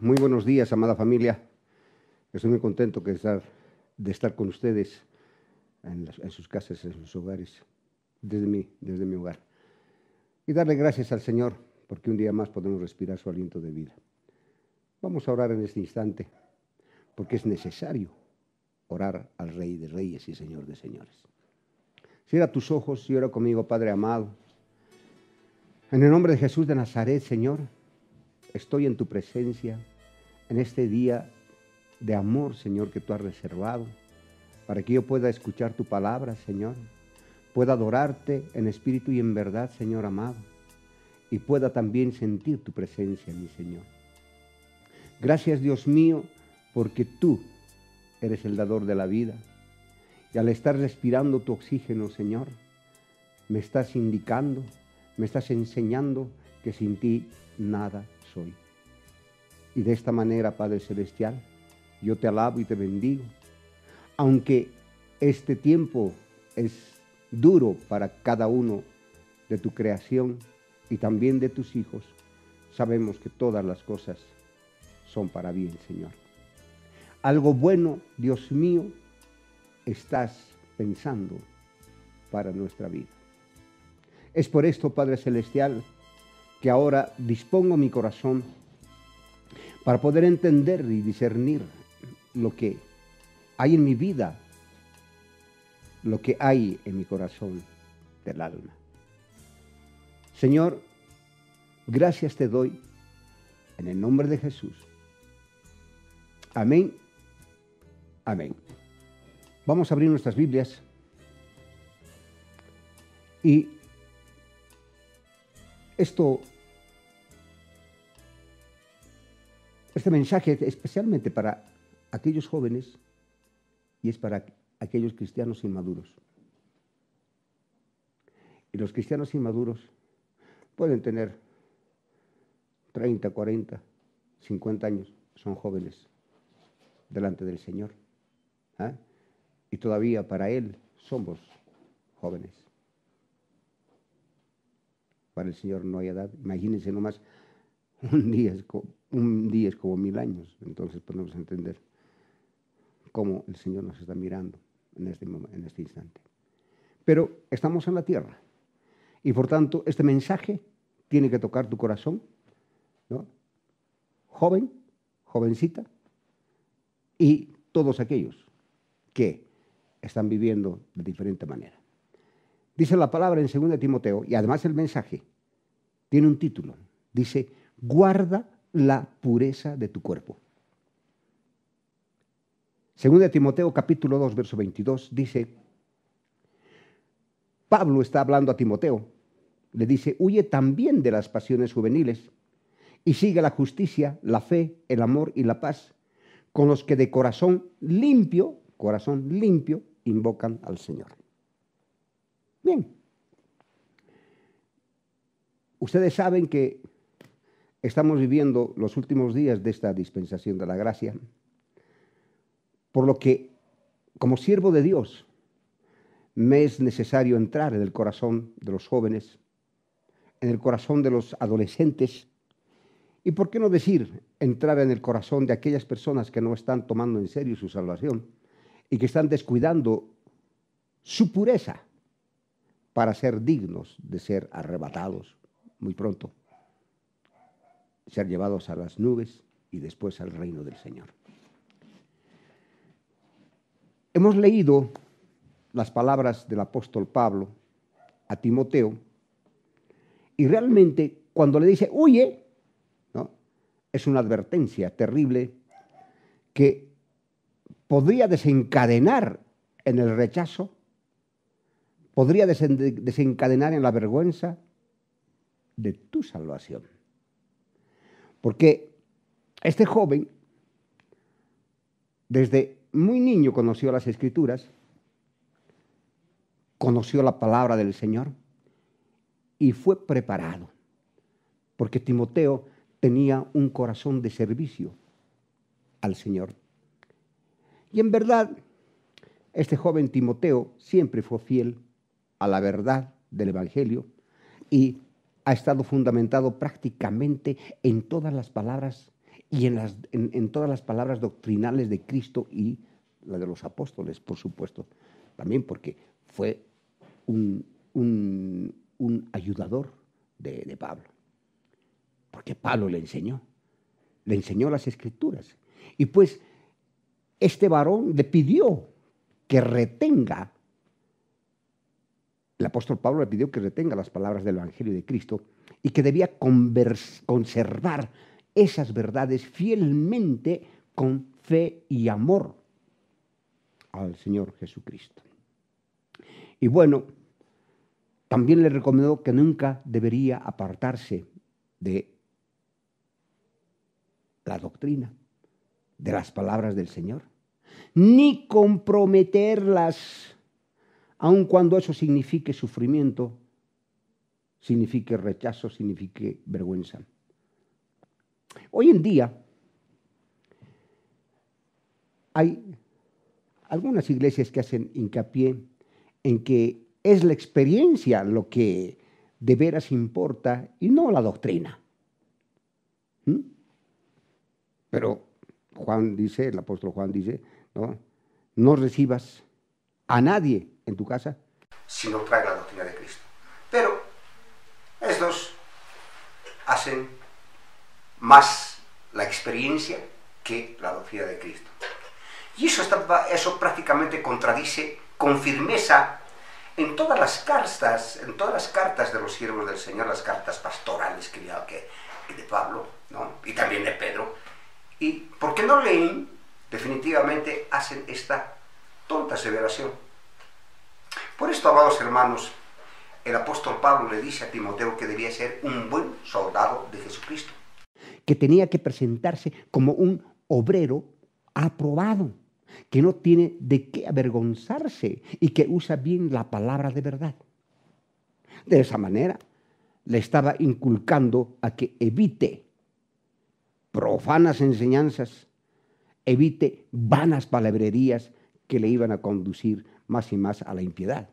muy buenos días, amada familia. Estoy muy contento de estar, de estar con ustedes en, en, sus casas, en sus hogares, desde mí, desde mi hogar. Y darle gracias al Señor porque un día más podemos respirar su aliento de vida. Vamos a orar en este instante porque es necesario orar al Rey de Reyes y Señor de Señores. Cierra tus ojos y ora conmigo, Padre amado. En el nombre de Jesús de Nazaret, Señor, estoy en tu presencia en este día de amor, Señor, que tú has reservado, para que yo pueda escuchar tu palabra, Señor, pueda adorarte en espíritu y en verdad, Señor amado, y pueda también sentir tu presencia, mi Señor. Gracias, Dios mío, porque tú eres el dador de la vida, y al estar respirando tu oxígeno, Señor, me estás indicando, me estás enseñando que sin ti nada hoy. Y de esta manera, Padre Celestial, yo te alabo y te bendigo. Aunque este tiempo es duro para cada uno de tu creación y también de tus hijos, sabemos que todas las cosas son para bien, Señor. Algo bueno, Dios mío, estás pensando para nuestra vida. Es por esto, Padre Celestial, que ahora dispongo mi corazón para poder entender y discernir lo que hay en mi vida, lo que hay en mi corazón del alma. Señor, gracias te doy en el nombre de Jesús. Amén. Amén. Vamos a abrir nuestras Biblias y esto Este mensaje es especialmente para aquellos jóvenes y es para aquellos cristianos inmaduros. Y los cristianos inmaduros pueden tener 30, 40, 50 años, son jóvenes delante del Señor. ¿ah? Y todavía para Él somos jóvenes. Para el Señor no hay edad. Imagínense nomás un día un día es como mil años. Entonces podemos pues, entender cómo el Señor nos está mirando en este, en este instante. Pero estamos en la tierra. Y por tanto, este mensaje tiene que tocar tu corazón, Joven, jovencita, y todos aquellos que están viviendo de diferente manera. Dice la palabra en 2 Timoteo, y además el mensaje tiene un título, dice, guarda la pureza de tu cuerpo. Según de Timoteo capítulo 2, verso 22, dice, Pablo está hablando a Timoteo, le dice, huye también de las pasiones juveniles y sigue la justicia, la fe, el amor y la paz, con los que de corazón limpio, corazón limpio, invocan al Señor. Bien, ustedes saben que Estamos viviendo los últimos días de esta dispensación de la gracia, por lo que como siervo de Dios me es necesario entrar en el corazón de los jóvenes, en el corazón de los adolescentes y, por qué no decir, entrar en el corazón de aquellas personas que no están tomando en serio su salvación y que están descuidando su pureza para ser dignos de ser arrebatados muy pronto ser llevados a las nubes y después al reino del Señor. Hemos leído las palabras del apóstol Pablo a Timoteo y realmente cuando le dice, huye, es una advertencia terrible que podría desencadenar en el rechazo, podría desencadenar en la vergüenza de tu salvación. Porque este joven, desde muy niño conoció las escrituras, conoció la palabra del Señor y fue preparado, porque Timoteo tenía un corazón de servicio al Señor. Y en verdad, este joven Timoteo siempre fue fiel a la verdad del Evangelio y ha estado fundamentado prácticamente en todas las palabras y en, las, en, todas las palabras doctrinales de Cristo y la de los apóstoles, por supuesto, también porque fue un, ayudador de, Pablo, porque Pablo le enseñó, le enseñó las escrituras. Y pues este varón le pidió que retenga el apóstol Pablo le pidió que retenga las palabras del Evangelio de Cristo y que debía conservar esas verdades fielmente con fe y amor al Señor Jesucristo. Y bueno, también le recomendó que nunca debería apartarse de la doctrina, de las palabras del Señor, ni comprometerlas aun cuando eso signifique sufrimiento, signifique rechazo, signifique vergüenza. Hoy en día hay algunas iglesias que hacen hincapié en que es la experiencia lo que de veras importa y no la doctrina. ¿Mm? Pero Juan dice, el apóstol Juan dice, no, no recibas a nadie en tu casa si no trae la doctrina de Cristo. Pero estos hacen más la experiencia que la doctrina de Cristo. Y eso, está, eso prácticamente contradice con firmeza en todas las cartas, en todas las cartas de los siervos del Señor, las cartas pastorales que, que de Pablo, y también de Pedro. ¿Y por qué no leen? Definitivamente hacen esta tonta aseveración. Por esto, amados hermanos, el apóstol Pablo le dice a Timoteo que debía ser un buen soldado de Jesucristo. Que tenía que presentarse como un obrero aprobado, que no tiene de qué avergonzarse y que usa bien la palabra de verdad. De esa manera, le estaba inculcando a que evite profanas enseñanzas, evite vanas palabrerías que le iban a conducir más y más a la impiedad.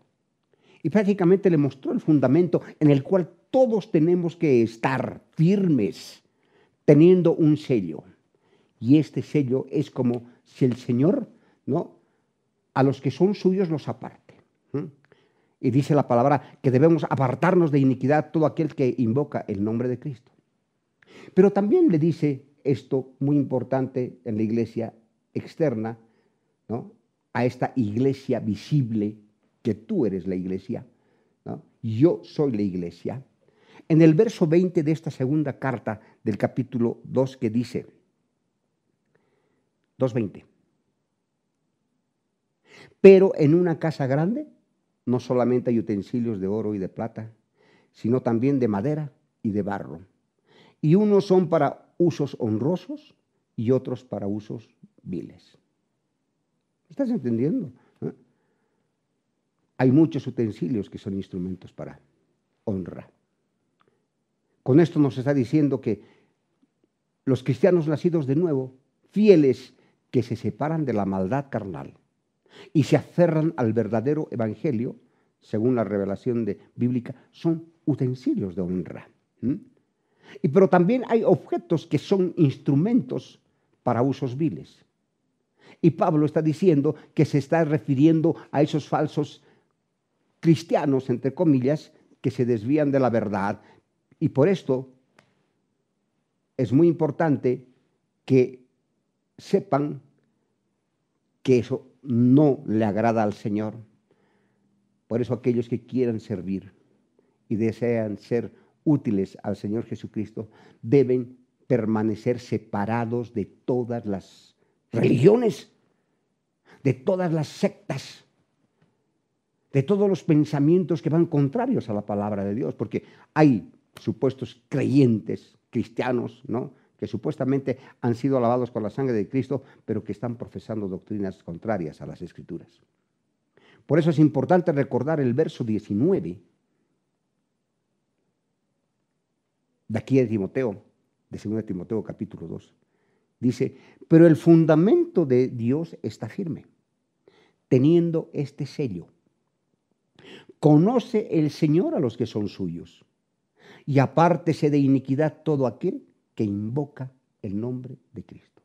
Y prácticamente le mostró el fundamento en el cual todos tenemos que estar firmes, teniendo un sello. Y este sello es como si el Señor, ¿no? A los que son suyos los aparte. Y dice la palabra que debemos apartarnos de iniquidad todo aquel que invoca el nombre de Cristo. Pero también le dice esto muy importante en la iglesia externa, ¿no? a esta iglesia visible, que tú eres la iglesia, yo soy la iglesia, en el verso 20 de esta segunda carta del capítulo 2 que dice, 2.20, pero en una casa grande no solamente hay utensilios de oro y de plata, sino también de madera y de barro. Y unos son para usos honrosos y otros para usos viles. ¿Estás entendiendo? ¿Ah? Hay muchos utensilios que son instrumentos para honra. Con esto nos está diciendo que los cristianos nacidos de nuevo, fieles que se separan de la maldad carnal y se aferran al verdadero evangelio, según la revelación de, bíblica, son utensilios de honra. Y, pero también hay objetos que son instrumentos para usos viles. Y Pablo está diciendo que se está refiriendo a esos falsos cristianos, entre comillas, que se desvían de la verdad. Y por esto es muy importante que sepan que eso no le agrada al Señor. Por eso aquellos que quieran servir y desean ser útiles al Señor Jesucristo deben permanecer separados de todas las religiones, de todas las sectas, de todos los pensamientos que van contrarios a la palabra de Dios, porque hay supuestos creyentes cristianos, ¿no? que supuestamente han sido alabados con la sangre de Cristo, pero que están profesando doctrinas contrarias a las escrituras. Por eso es importante recordar el verso 19 de aquí de Timoteo, de 2 Timoteo capítulo 2. Dice, pero el fundamento de Dios está firme, teniendo este sello. Conoce el Señor a los que son suyos, y apártese de iniquidad todo aquel que invoca el nombre de Cristo.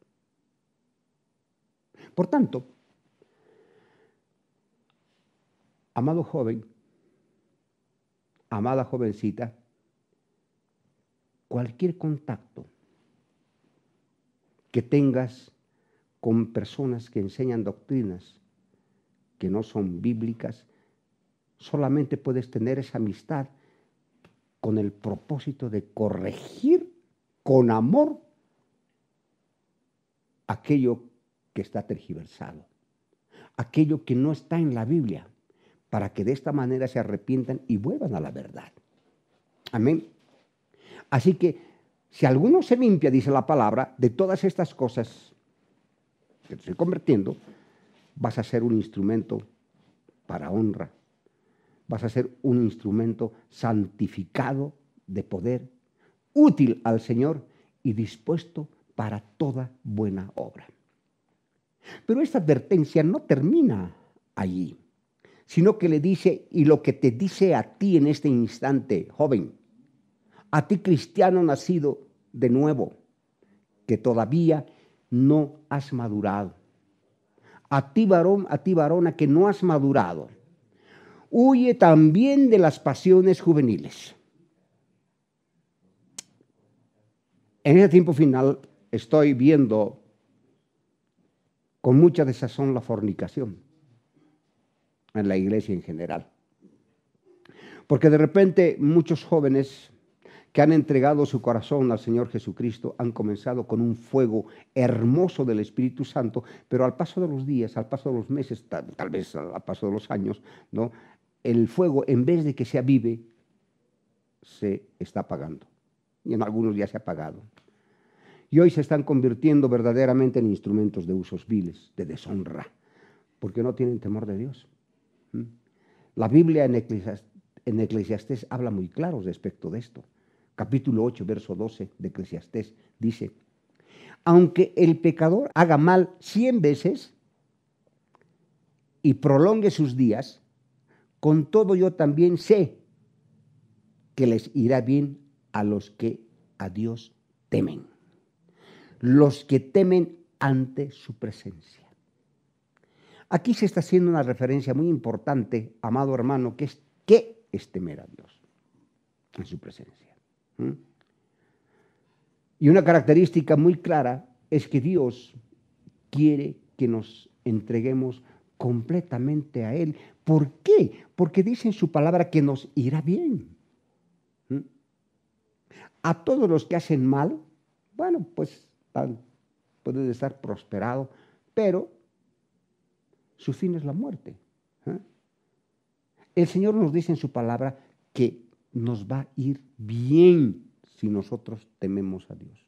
Por tanto, amado joven, amada jovencita, cualquier contacto que tengas con personas que enseñan doctrinas que no son bíblicas, solamente puedes tener esa amistad con el propósito de corregir con amor aquello que está tergiversado, aquello que no está en la Biblia, para que de esta manera se arrepientan y vuelvan a la verdad. Amén. Así que si alguno se limpia, dice la palabra, de todas estas cosas que te estoy convirtiendo, vas a ser un instrumento para honra. Vas a ser un instrumento santificado de poder, útil al Señor y dispuesto para toda buena obra. Pero esta advertencia no termina allí, sino que le dice, y lo que te dice a ti en este instante, joven, a ti cristiano nacido de nuevo, que todavía no has madurado. A ti varón, a ti varona, que no has madurado. Huye también de las pasiones juveniles. En ese tiempo final estoy viendo con mucha desazón la fornicación en la iglesia en general. Porque de repente muchos jóvenes que han entregado su corazón al Señor Jesucristo han comenzado con un fuego hermoso del Espíritu Santo, pero al paso de los días, al paso de los meses, tal, vez al paso de los años, ¿no? el fuego, en vez de que se avive, se está apagando. Y en algunos ya se ha apagado. Y hoy se están convirtiendo verdaderamente en instrumentos de usos viles, de deshonra, porque no tienen temor de Dios. ¿Mm? La Biblia en Eclesiastes habla muy claro respecto de esto capítulo 8, verso 12 de Eclesiastés, dice, aunque el pecador haga mal cien veces y prolongue sus días, con todo yo también sé que les irá bien a los que a Dios temen, los que temen ante su presencia. Aquí se está haciendo una referencia muy importante, amado hermano, que es qué es temer a Dios en su presencia. ¿Mm? Y una característica muy clara es que Dios quiere que nos entreguemos completamente a Él. ¿Por qué? Porque dice en su palabra que nos irá bien. ¿Mm? A todos los que hacen mal, bueno, pues pueden estar prosperado, pero su fin es la muerte. ¿eh? El Señor nos dice en su palabra que nos va a ir bien si nosotros tememos a Dios.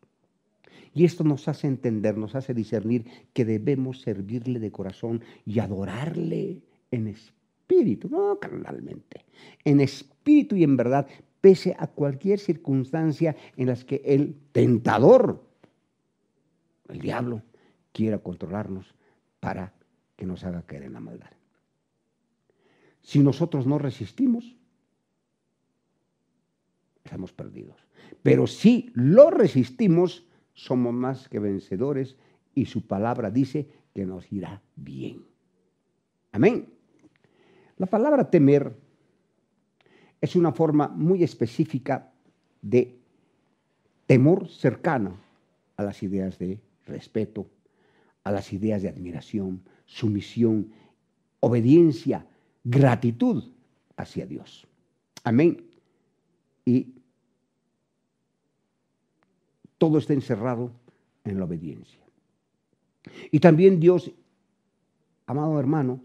Y esto nos hace entender, nos hace discernir que debemos servirle de corazón y adorarle en espíritu, no carnalmente, en espíritu y en verdad, pese a cualquier circunstancia en las que el tentador, el diablo, quiera controlarnos para que nos haga caer en la maldad. Si nosotros no resistimos, estamos perdidos. Pero si lo resistimos, somos más que vencedores y su palabra dice que nos irá bien. Amén. La palabra temer es una forma muy específica de temor cercano a las ideas de respeto, a las ideas de admiración, sumisión, obediencia, gratitud hacia Dios. Amén. Y todo está encerrado en la obediencia. Y también Dios, amado hermano,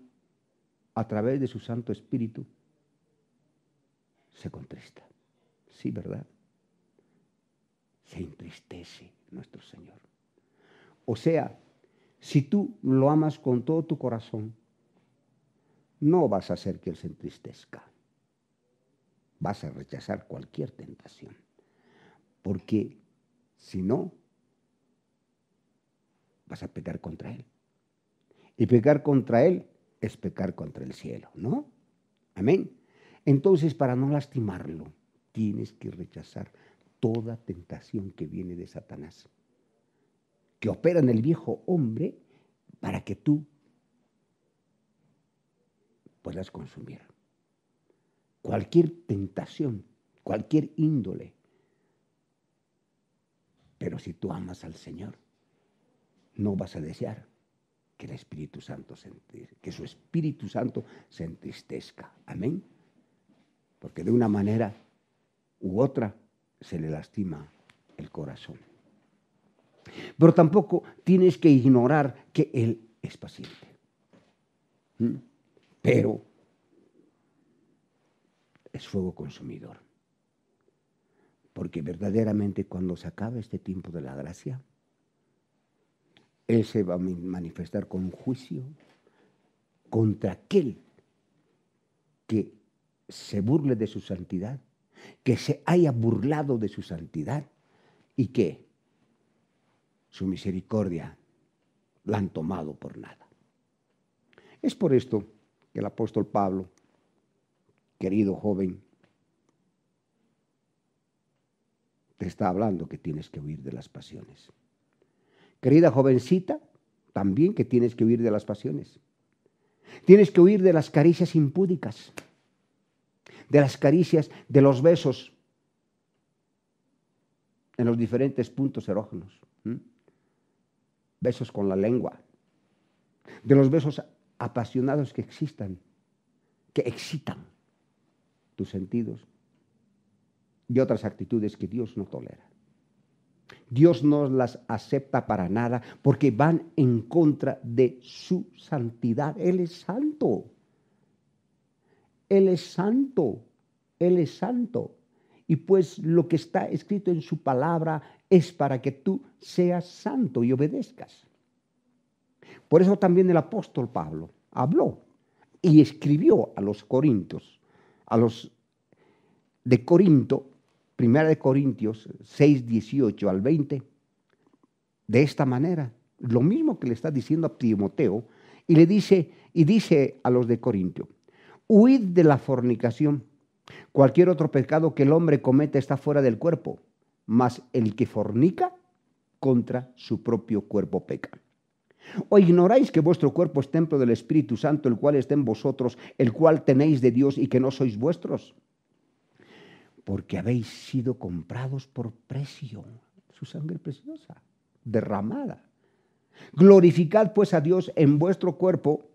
a través de su Santo Espíritu, se contrista. Sí, ¿verdad? Se entristece nuestro Señor. O sea, si tú lo amas con todo tu corazón, no vas a hacer que Él se entristezca. Vas a rechazar cualquier tentación. Porque si no, vas a pecar contra Él. Y pecar contra Él es pecar contra el cielo, ¿no? Amén. Entonces, para no lastimarlo, tienes que rechazar toda tentación que viene de Satanás, que opera en el viejo hombre para que tú puedas consumir. Cualquier tentación, cualquier índole, pero si tú amas al Señor, no vas a desear que el Espíritu Santo que su Espíritu Santo se entristezca. Amén. Porque de una manera u otra se le lastima el corazón. Pero tampoco tienes que ignorar que Él es paciente. ¿Mm? Pero es fuego consumidor. Porque verdaderamente cuando se acabe este tiempo de la gracia, Él se va a manifestar con juicio contra aquel que se burle de su santidad, que se haya burlado de su santidad y que su misericordia la han tomado por nada. Es por esto que el apóstol Pablo, querido joven, está hablando que tienes que huir de las pasiones. Querida jovencita, también que tienes que huir de las pasiones. Tienes que huir de las caricias impúdicas, de las caricias, de los besos en los diferentes puntos erógenos. Besos con la lengua, de los besos apasionados que existan, que excitan tus sentidos, y otras actitudes que Dios no tolera. Dios no las acepta para nada porque van en contra de su santidad. Él es santo. Él es santo. Él es santo. Y pues lo que está escrito en su palabra es para que tú seas santo y obedezcas. Por eso también el apóstol Pablo habló y escribió a los corintios, a los de Corinto, Primera de Corintios 6, 18 al 20, de esta manera. Lo mismo que le está diciendo a Timoteo, y le dice, y dice a los de Corintio, huid de la fornicación. Cualquier otro pecado que el hombre comete está fuera del cuerpo, mas el que fornica contra su propio cuerpo peca. ¿O ignoráis que vuestro cuerpo es templo del Espíritu Santo, el cual está en vosotros, el cual tenéis de Dios y que no sois vuestros? porque habéis sido comprados por precio, su sangre preciosa, derramada. Glorificad pues a Dios en vuestro cuerpo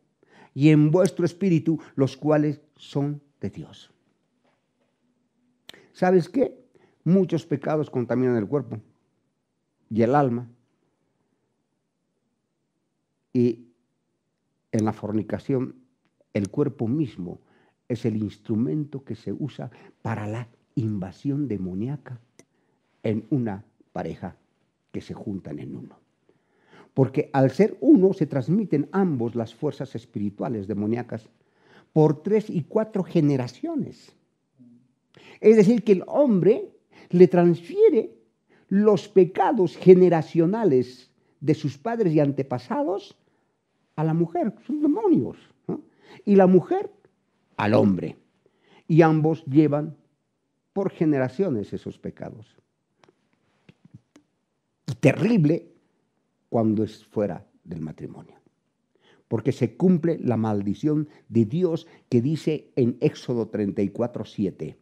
y en vuestro espíritu, los cuales son de Dios. ¿Sabes qué? Muchos pecados contaminan el cuerpo y el alma. Y en la fornicación, el cuerpo mismo es el instrumento que se usa para la invasión demoníaca en una pareja que se juntan en uno. Porque al ser uno se transmiten ambos las fuerzas espirituales demoníacas por tres y cuatro generaciones. Es decir, que el hombre le transfiere los pecados generacionales de sus padres y antepasados a la mujer, son demonios, y la mujer al hombre. Y ambos llevan por generaciones esos pecados. Y terrible cuando es fuera del matrimonio. Porque se cumple la maldición de Dios que dice en Éxodo 34, 7.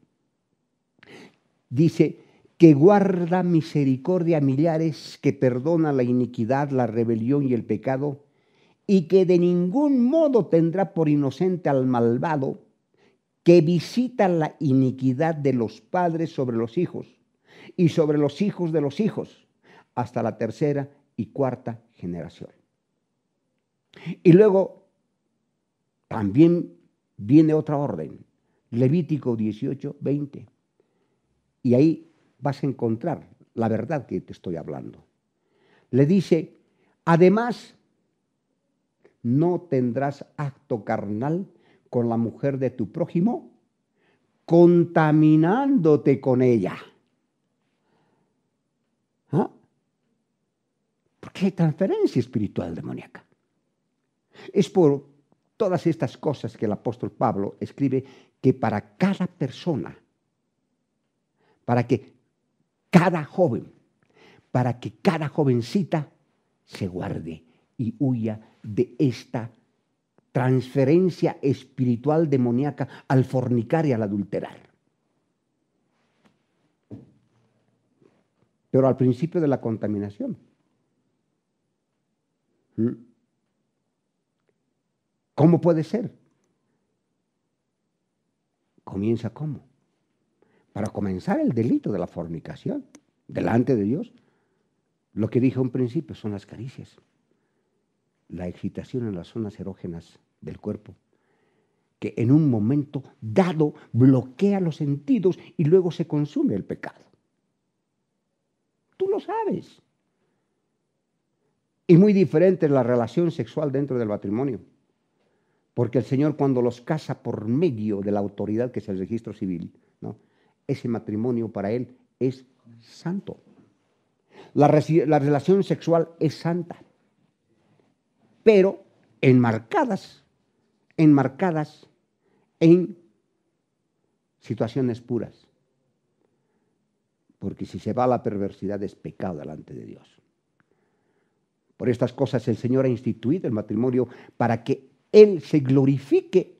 Dice que guarda misericordia a millares, que perdona la iniquidad, la rebelión y el pecado, y que de ningún modo tendrá por inocente al malvado, que visita la iniquidad de los padres sobre los hijos y sobre los hijos de los hijos hasta la tercera y cuarta generación. Y luego también viene otra orden, Levítico 18, 20. Y ahí vas a encontrar la verdad que te estoy hablando. Le dice, además, no tendrás acto carnal con la mujer de tu prójimo, contaminándote con ella. ¿Ah? Porque hay transferencia espiritual demoníaca. Es por todas estas cosas que el apóstol Pablo escribe que para cada persona, para que cada joven, para que cada jovencita se guarde y huya de esta transferencia espiritual demoníaca al fornicar y al adulterar. Pero al principio de la contaminación. ¿Mm? ¿Cómo puede ser? Comienza cómo? Para comenzar el delito de la fornicación delante de Dios. Lo que dije un principio son las caricias, la excitación en las zonas erógenas del cuerpo, que en un momento dado bloquea los sentidos y luego se consume el pecado. Tú lo sabes. Y muy diferente es la relación sexual dentro del matrimonio. Porque el Señor cuando los casa por medio de la autoridad que es el registro civil, ese matrimonio para Él es santo. la relación sexual es santa, pero enmarcadas enmarcadas en situaciones puras. Porque si se va a la perversidad es pecado delante de Dios. Por estas cosas el Señor ha instituido el matrimonio para que Él se glorifique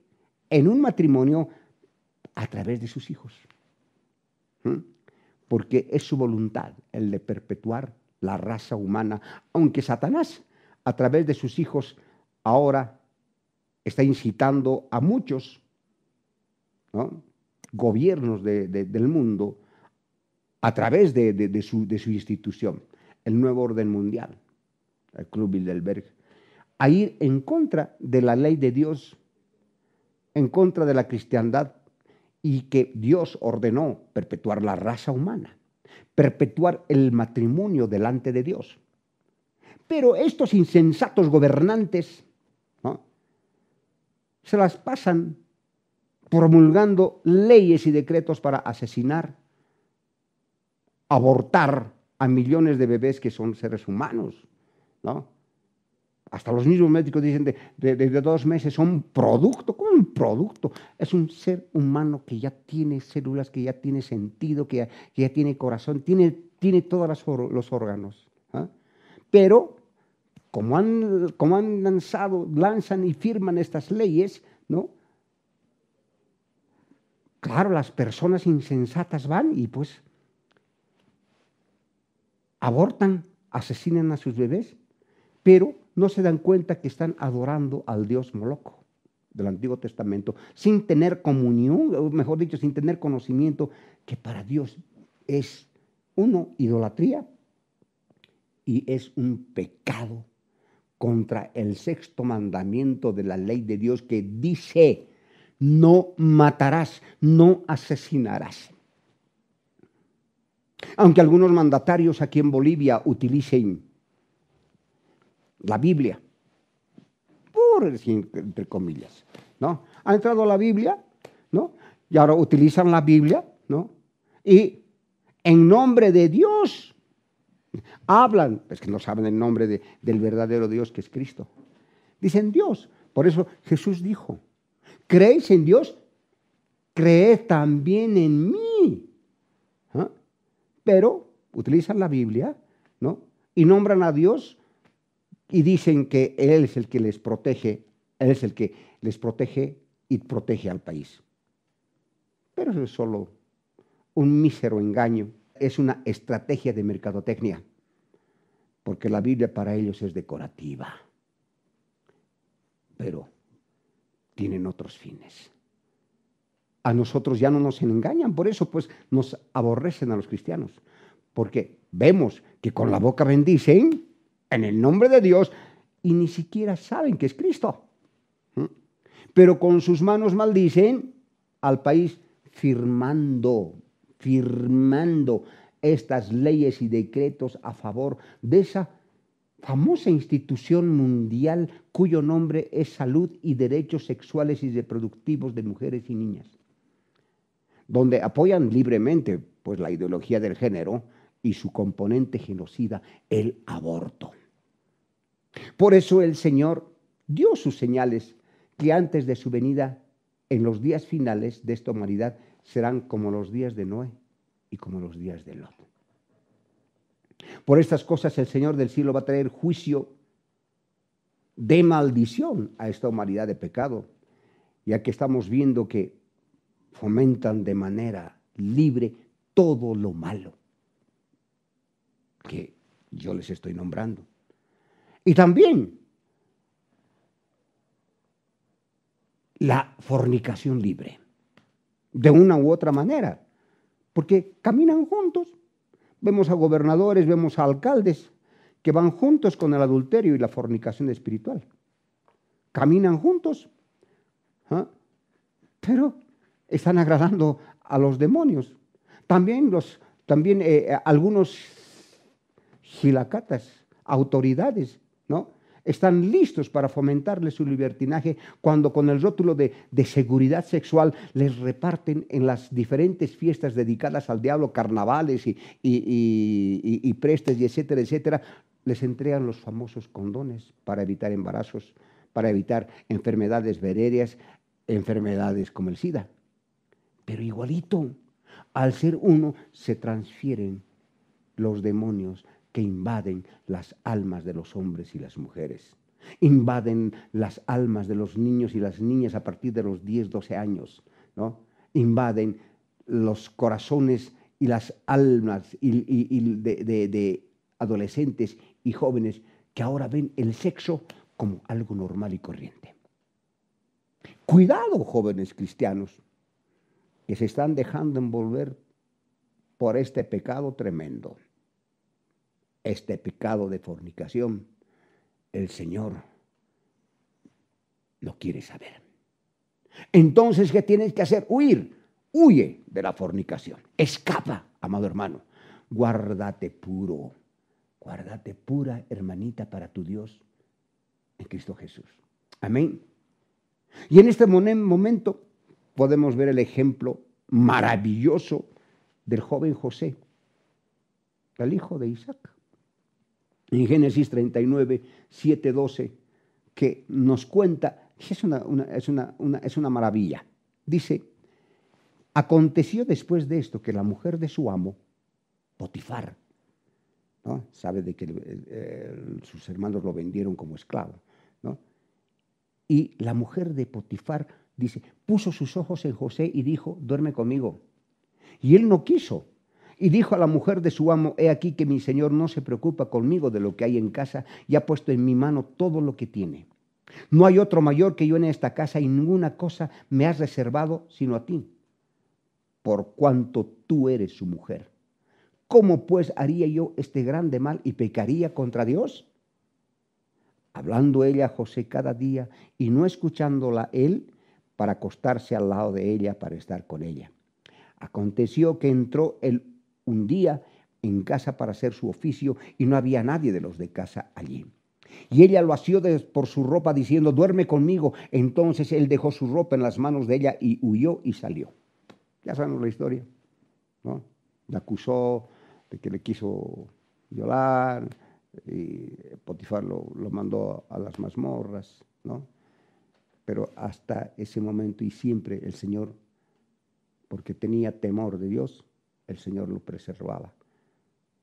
en un matrimonio a través de sus hijos. ¿Mm? Porque es su voluntad el de perpetuar la raza humana, aunque Satanás a través de sus hijos ahora está incitando a muchos gobiernos del mundo a través de su, de, su, institución, el nuevo orden mundial, el Club Bilderberg, a ir en contra de la ley de Dios, en contra de la cristiandad y que Dios ordenó perpetuar la raza humana, perpetuar el matrimonio delante de Dios. Pero estos insensatos gobernantes se las pasan promulgando leyes y decretos para asesinar, abortar a millones de bebés que son seres humanos, ¿no? Hasta los mismos médicos dicen de, desde dos meses son producto. ¿Cómo un producto? Es un ser humano que ya tiene células, que ya tiene sentido, que ya, tiene corazón, tiene, tiene todos los órganos. ¿ah? Pero como han, lanzado, lanzan y firman estas leyes, ¿no? Claro, las personas insensatas van y pues abortan, asesinan a sus bebés, pero no se dan cuenta que están adorando al dios Moloco del Antiguo Testamento, sin tener comunión, o mejor dicho, sin tener conocimiento, que para Dios es, uno, idolatría y es un pecado contra el sexto mandamiento de la ley de Dios que dice, no matarás, no asesinarás. Aunque algunos mandatarios aquí en Bolivia utilicen la Biblia, por entre comillas, ¿no? Ha entrado la Biblia, ¿no? Y ahora utilizan la Biblia, ¿no? Y en nombre de Dios Hablan, es que no saben el nombre del verdadero Dios que es Cristo. Dicen Dios. Por eso Jesús dijo, ¿creéis en Dios? Creed también en mí. ¿Ah? Pero utilizan la Biblia, ¿no? Y nombran a Dios y dicen que Él es el que les protege, Él es el que les protege y protege al país. Pero eso es solo un mísero engaño es una estrategia de mercadotecnia, porque la Biblia para ellos es decorativa, pero tienen otros fines. A nosotros ya no nos engañan, por eso pues nos aborrecen a los cristianos, porque vemos que con la boca bendicen en el nombre de Dios y ni siquiera saben que es Cristo. Pero con sus manos maldicen al país firmando firmando estas leyes y decretos a favor de esa famosa institución mundial cuyo nombre es Salud y Derechos Sexuales y Reproductivos de Mujeres y Niñas, donde apoyan libremente pues, la ideología del género y su componente genocida, el aborto. Por eso el Señor dio sus señales que antes de su venida, en los días finales de esta humanidad, serán como los días de Noé y como los días de Lot. Por estas cosas el Señor del cielo va a traer juicio de maldición a esta humanidad de pecado, ya que estamos viendo que fomentan de manera libre todo lo malo que yo les estoy nombrando. Y también la fornicación libre de una u otra manera, porque caminan juntos. Vemos a gobernadores, vemos a alcaldes que van juntos con el adulterio y la fornicación espiritual. Caminan juntos, ¿ah? pero están agradando a los demonios. También, los, también eh, eh, algunos gilacatas, autoridades, ¿no? están listos para fomentarle su libertinaje cuando con el rótulo de, seguridad sexual les reparten en las diferentes fiestas dedicadas al diablo, carnavales y, prestes y etcétera, etcétera, les entregan los famosos condones para evitar embarazos, para evitar enfermedades venéreas, enfermedades como el SIDA. Pero igualito, al ser uno se transfieren los demonios que invaden las almas de los hombres y las mujeres. Invaden las almas de los niños y las niñas a partir de los 10, 12 años. ¿no? Invaden los corazones y las almas y, de adolescentes y jóvenes que ahora ven el sexo como algo normal y corriente. Cuidado, jóvenes cristianos, que se están dejando envolver por este pecado tremendo este pecado de fornicación, el Señor no quiere saber. Entonces, ¿qué tienes que hacer? Huir. Huye de la fornicación. Escapa, amado hermano. Guárdate puro. Guárdate pura, hermanita, para tu Dios en Cristo Jesús. Amén. Y en este momento podemos ver el ejemplo maravilloso del joven José, el hijo de Isaac en Génesis 39, 7, 12, que nos cuenta, es una, es, es una maravilla. Dice, aconteció después de esto que la mujer de su amo, Potifar, ¿no? sabe de que sus hermanos lo vendieron como esclavo, y la mujer de Potifar dice, puso sus ojos en José y dijo, duerme conmigo. Y él no quiso. Y dijo a la mujer de su amo, he aquí que mi señor no se preocupa conmigo de lo que hay en casa y ha puesto en mi mano todo lo que tiene. No hay otro mayor que yo en esta casa y ninguna cosa me has reservado sino a ti, por cuanto tú eres su mujer. ¿Cómo pues haría yo este grande mal y pecaría contra Dios? Hablando ella a José cada día y no escuchándola él para acostarse al lado de ella para estar con ella. Aconteció que entró el un día en casa para hacer su oficio y no había nadie de los de casa allí. Y ella lo asió por su ropa diciendo, duerme conmigo. Entonces él dejó su ropa en las manos de ella y huyó y salió. Ya saben la historia. ¿no? La acusó de que le quiso violar, y Potifar lo, lo mandó a las mazmorras. ¿no? Pero hasta ese momento y siempre el Señor, porque tenía temor de Dios, el Señor lo preservaba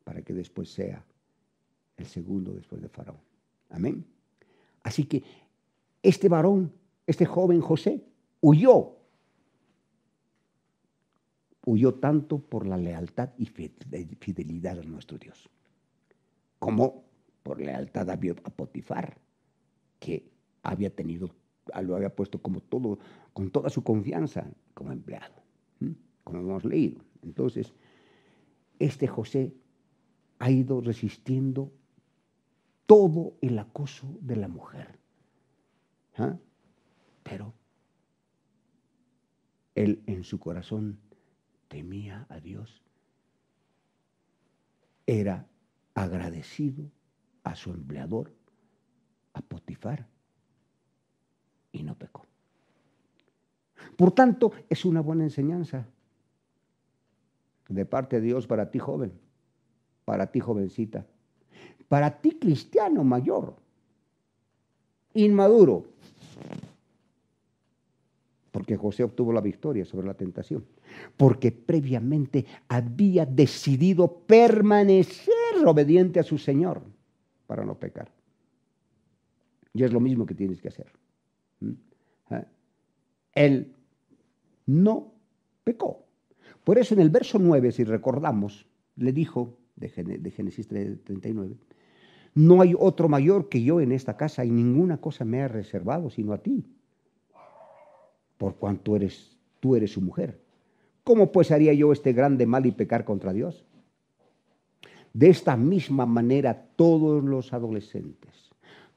para que después sea el segundo después de Faraón. Amén. Así que este varón, este joven José, huyó. Huyó tanto por la lealtad y fidelidad a nuestro Dios, como por lealtad a Potifar, que había tenido, lo había puesto como todo, con toda su confianza como empleado, como hemos leído. Entonces, este José ha ido resistiendo todo el acoso de la mujer. ¿ah? Pero él en su corazón temía a Dios, era agradecido a su empleador, a Potifar, y no pecó. Por tanto, es una buena enseñanza de parte de Dios para ti joven, para ti jovencita, para ti cristiano mayor, inmaduro, porque José obtuvo la victoria sobre la tentación, porque previamente había decidido permanecer obediente a su Señor para no pecar. Y es lo mismo que tienes que hacer. ¿Mm? ¿Eh? Él no pecó. Por eso en el verso 9, si recordamos, le dijo, de, Génesis 39, no hay otro mayor que yo en esta casa y ninguna cosa me ha reservado sino a ti, por cuanto eres, tú eres su mujer. ¿Cómo pues haría yo este grande mal y pecar contra Dios? De esta misma manera todos los adolescentes,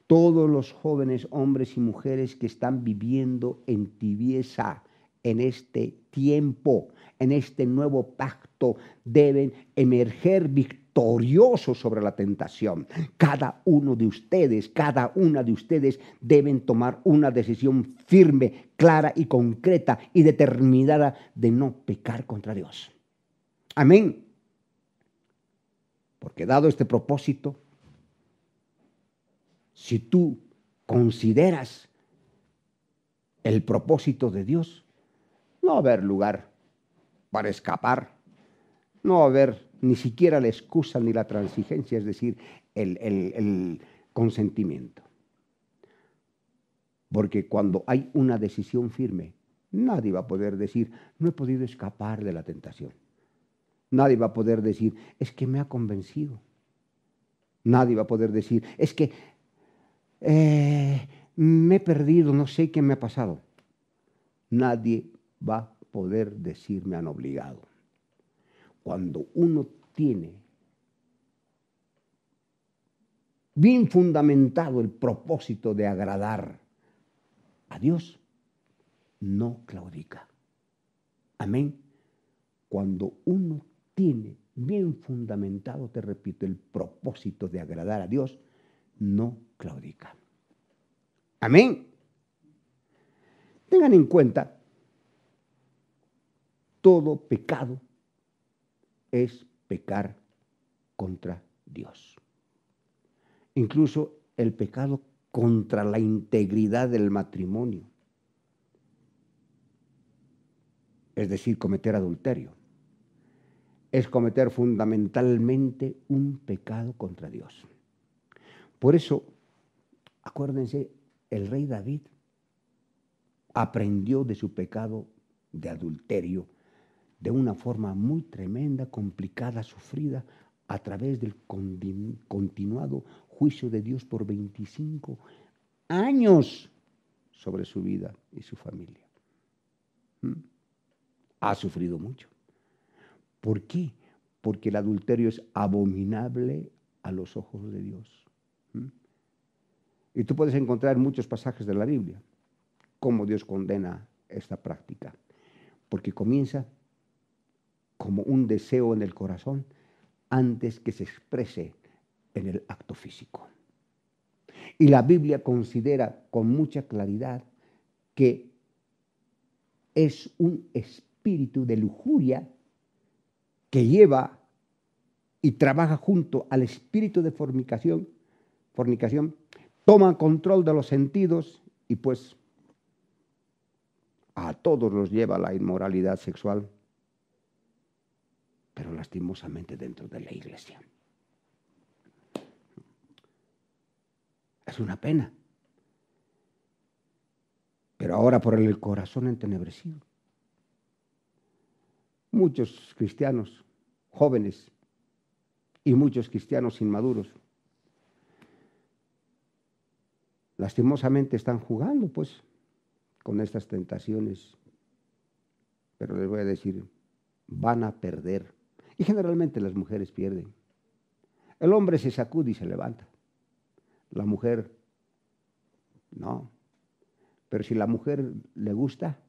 todos los jóvenes hombres y mujeres que están viviendo en tibieza en este tiempo, en este nuevo pacto deben emerger victoriosos sobre la tentación. Cada uno de ustedes, cada una de ustedes deben tomar una decisión firme, clara y concreta y determinada de no pecar contra Dios. Amén. Porque dado este propósito, si tú consideras el propósito de Dios, no va a haber lugar para escapar. No va a haber ni siquiera la excusa ni la transigencia, es decir, el, consentimiento. Porque cuando hay una decisión firme, nadie va a poder decir, no he podido escapar de la tentación. Nadie va a poder decir, es que me ha convencido. Nadie va a poder decir, es que eh, me he perdido, no sé qué me ha pasado. Nadie va poder decir me han obligado. Cuando uno tiene bien fundamentado el propósito de agradar a Dios, no claudica. Amén. Cuando uno tiene bien fundamentado, te repito, el propósito de agradar a Dios, no claudica. Amén. Tengan en cuenta todo pecado es pecar contra Dios. Incluso el pecado contra la integridad del matrimonio. Es decir, cometer adulterio. Es cometer fundamentalmente un pecado contra Dios. Por eso, acuérdense, el rey David aprendió de su pecado de adulterio de una forma muy tremenda, complicada, sufrida, a través del continuado juicio de Dios por 25 años sobre su vida y su familia. ¿Mm? Ha sufrido mucho. ¿Por qué? Porque el adulterio es abominable a los ojos de Dios. ¿Mm? Y tú puedes encontrar muchos pasajes de la Biblia cómo Dios condena esta práctica. Porque comienza como un deseo en el corazón antes que se exprese en el acto físico. Y la Biblia considera con mucha claridad que es un espíritu de lujuria que lleva y trabaja junto al espíritu de fornicación, fornicación, toma control de los sentidos y pues a todos los lleva la inmoralidad sexual pero lastimosamente dentro de la iglesia. Es una pena. Pero ahora por el corazón entenebrecido. Muchos cristianos jóvenes y muchos cristianos inmaduros lastimosamente están jugando pues con estas tentaciones. Pero les voy a decir, van a perder y generalmente las mujeres pierden. El hombre se sacude y se levanta. La mujer, no. Pero si la mujer le gusta,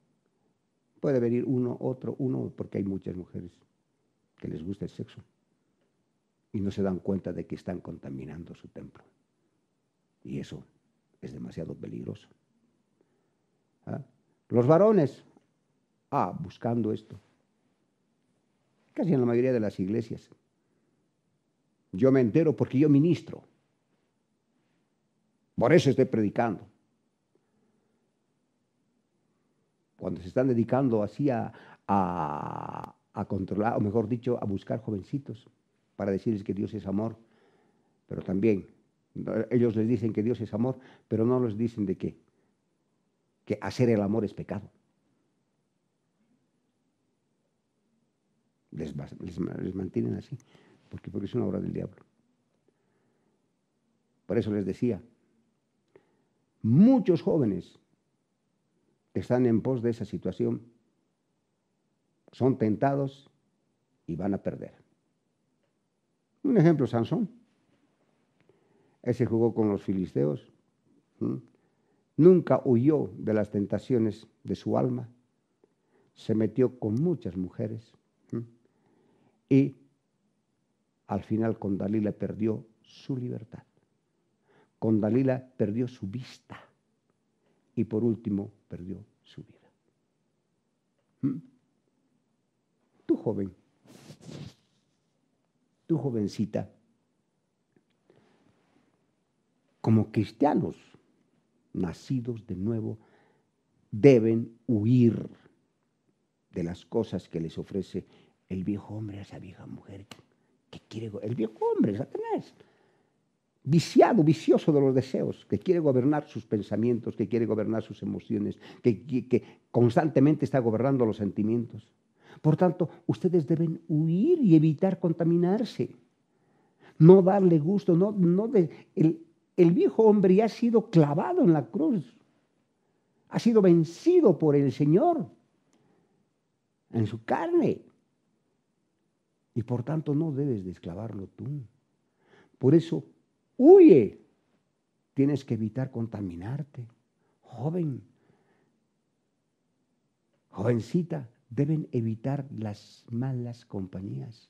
puede venir uno, otro, uno, porque hay muchas mujeres que les gusta el sexo y no se dan cuenta de que están contaminando su templo. Y eso es demasiado peligroso. ¿Ah? Los varones, ah, buscando esto casi en la mayoría de las iglesias. Yo me entero porque yo ministro. Por eso estoy predicando. Cuando se están dedicando así a, controlar, o mejor dicho, a buscar jovencitos para decirles que Dios es amor, pero también ellos les dicen que Dios es amor, pero no les dicen de qué, que hacer el amor es pecado. les, mantienen así, porque, porque es una obra del diablo. Por eso les decía, muchos jóvenes están en pos de esa situación, son tentados y van a perder. Un ejemplo, Sansón. Ese jugó con los filisteos. Nunca huyó de las tentaciones de su alma. Se metió con muchas mujeres. Y al final con Dalila perdió su libertad. Con Dalila perdió su vista. Y por último, perdió su vida. ¿Mm? Tu joven, tu jovencita, como cristianos nacidos de nuevo, deben huir de las cosas que les ofrece el viejo hombre a esa vieja mujer que quiere, el viejo hombre, Satanás, viciado, vicioso de los deseos, que quiere gobernar sus pensamientos, que quiere gobernar sus emociones, que, constantemente está gobernando los sentimientos. Por tanto, ustedes deben huir y evitar contaminarse. No darle gusto, no, no el, el viejo hombre ya ha sido clavado en la cruz, ha sido vencido por el Señor en su carne. Y por tanto no debes desclavarlo esclavarlo tú. Por eso, huye. Tienes que evitar contaminarte. Joven, jovencita, deben evitar las malas compañías.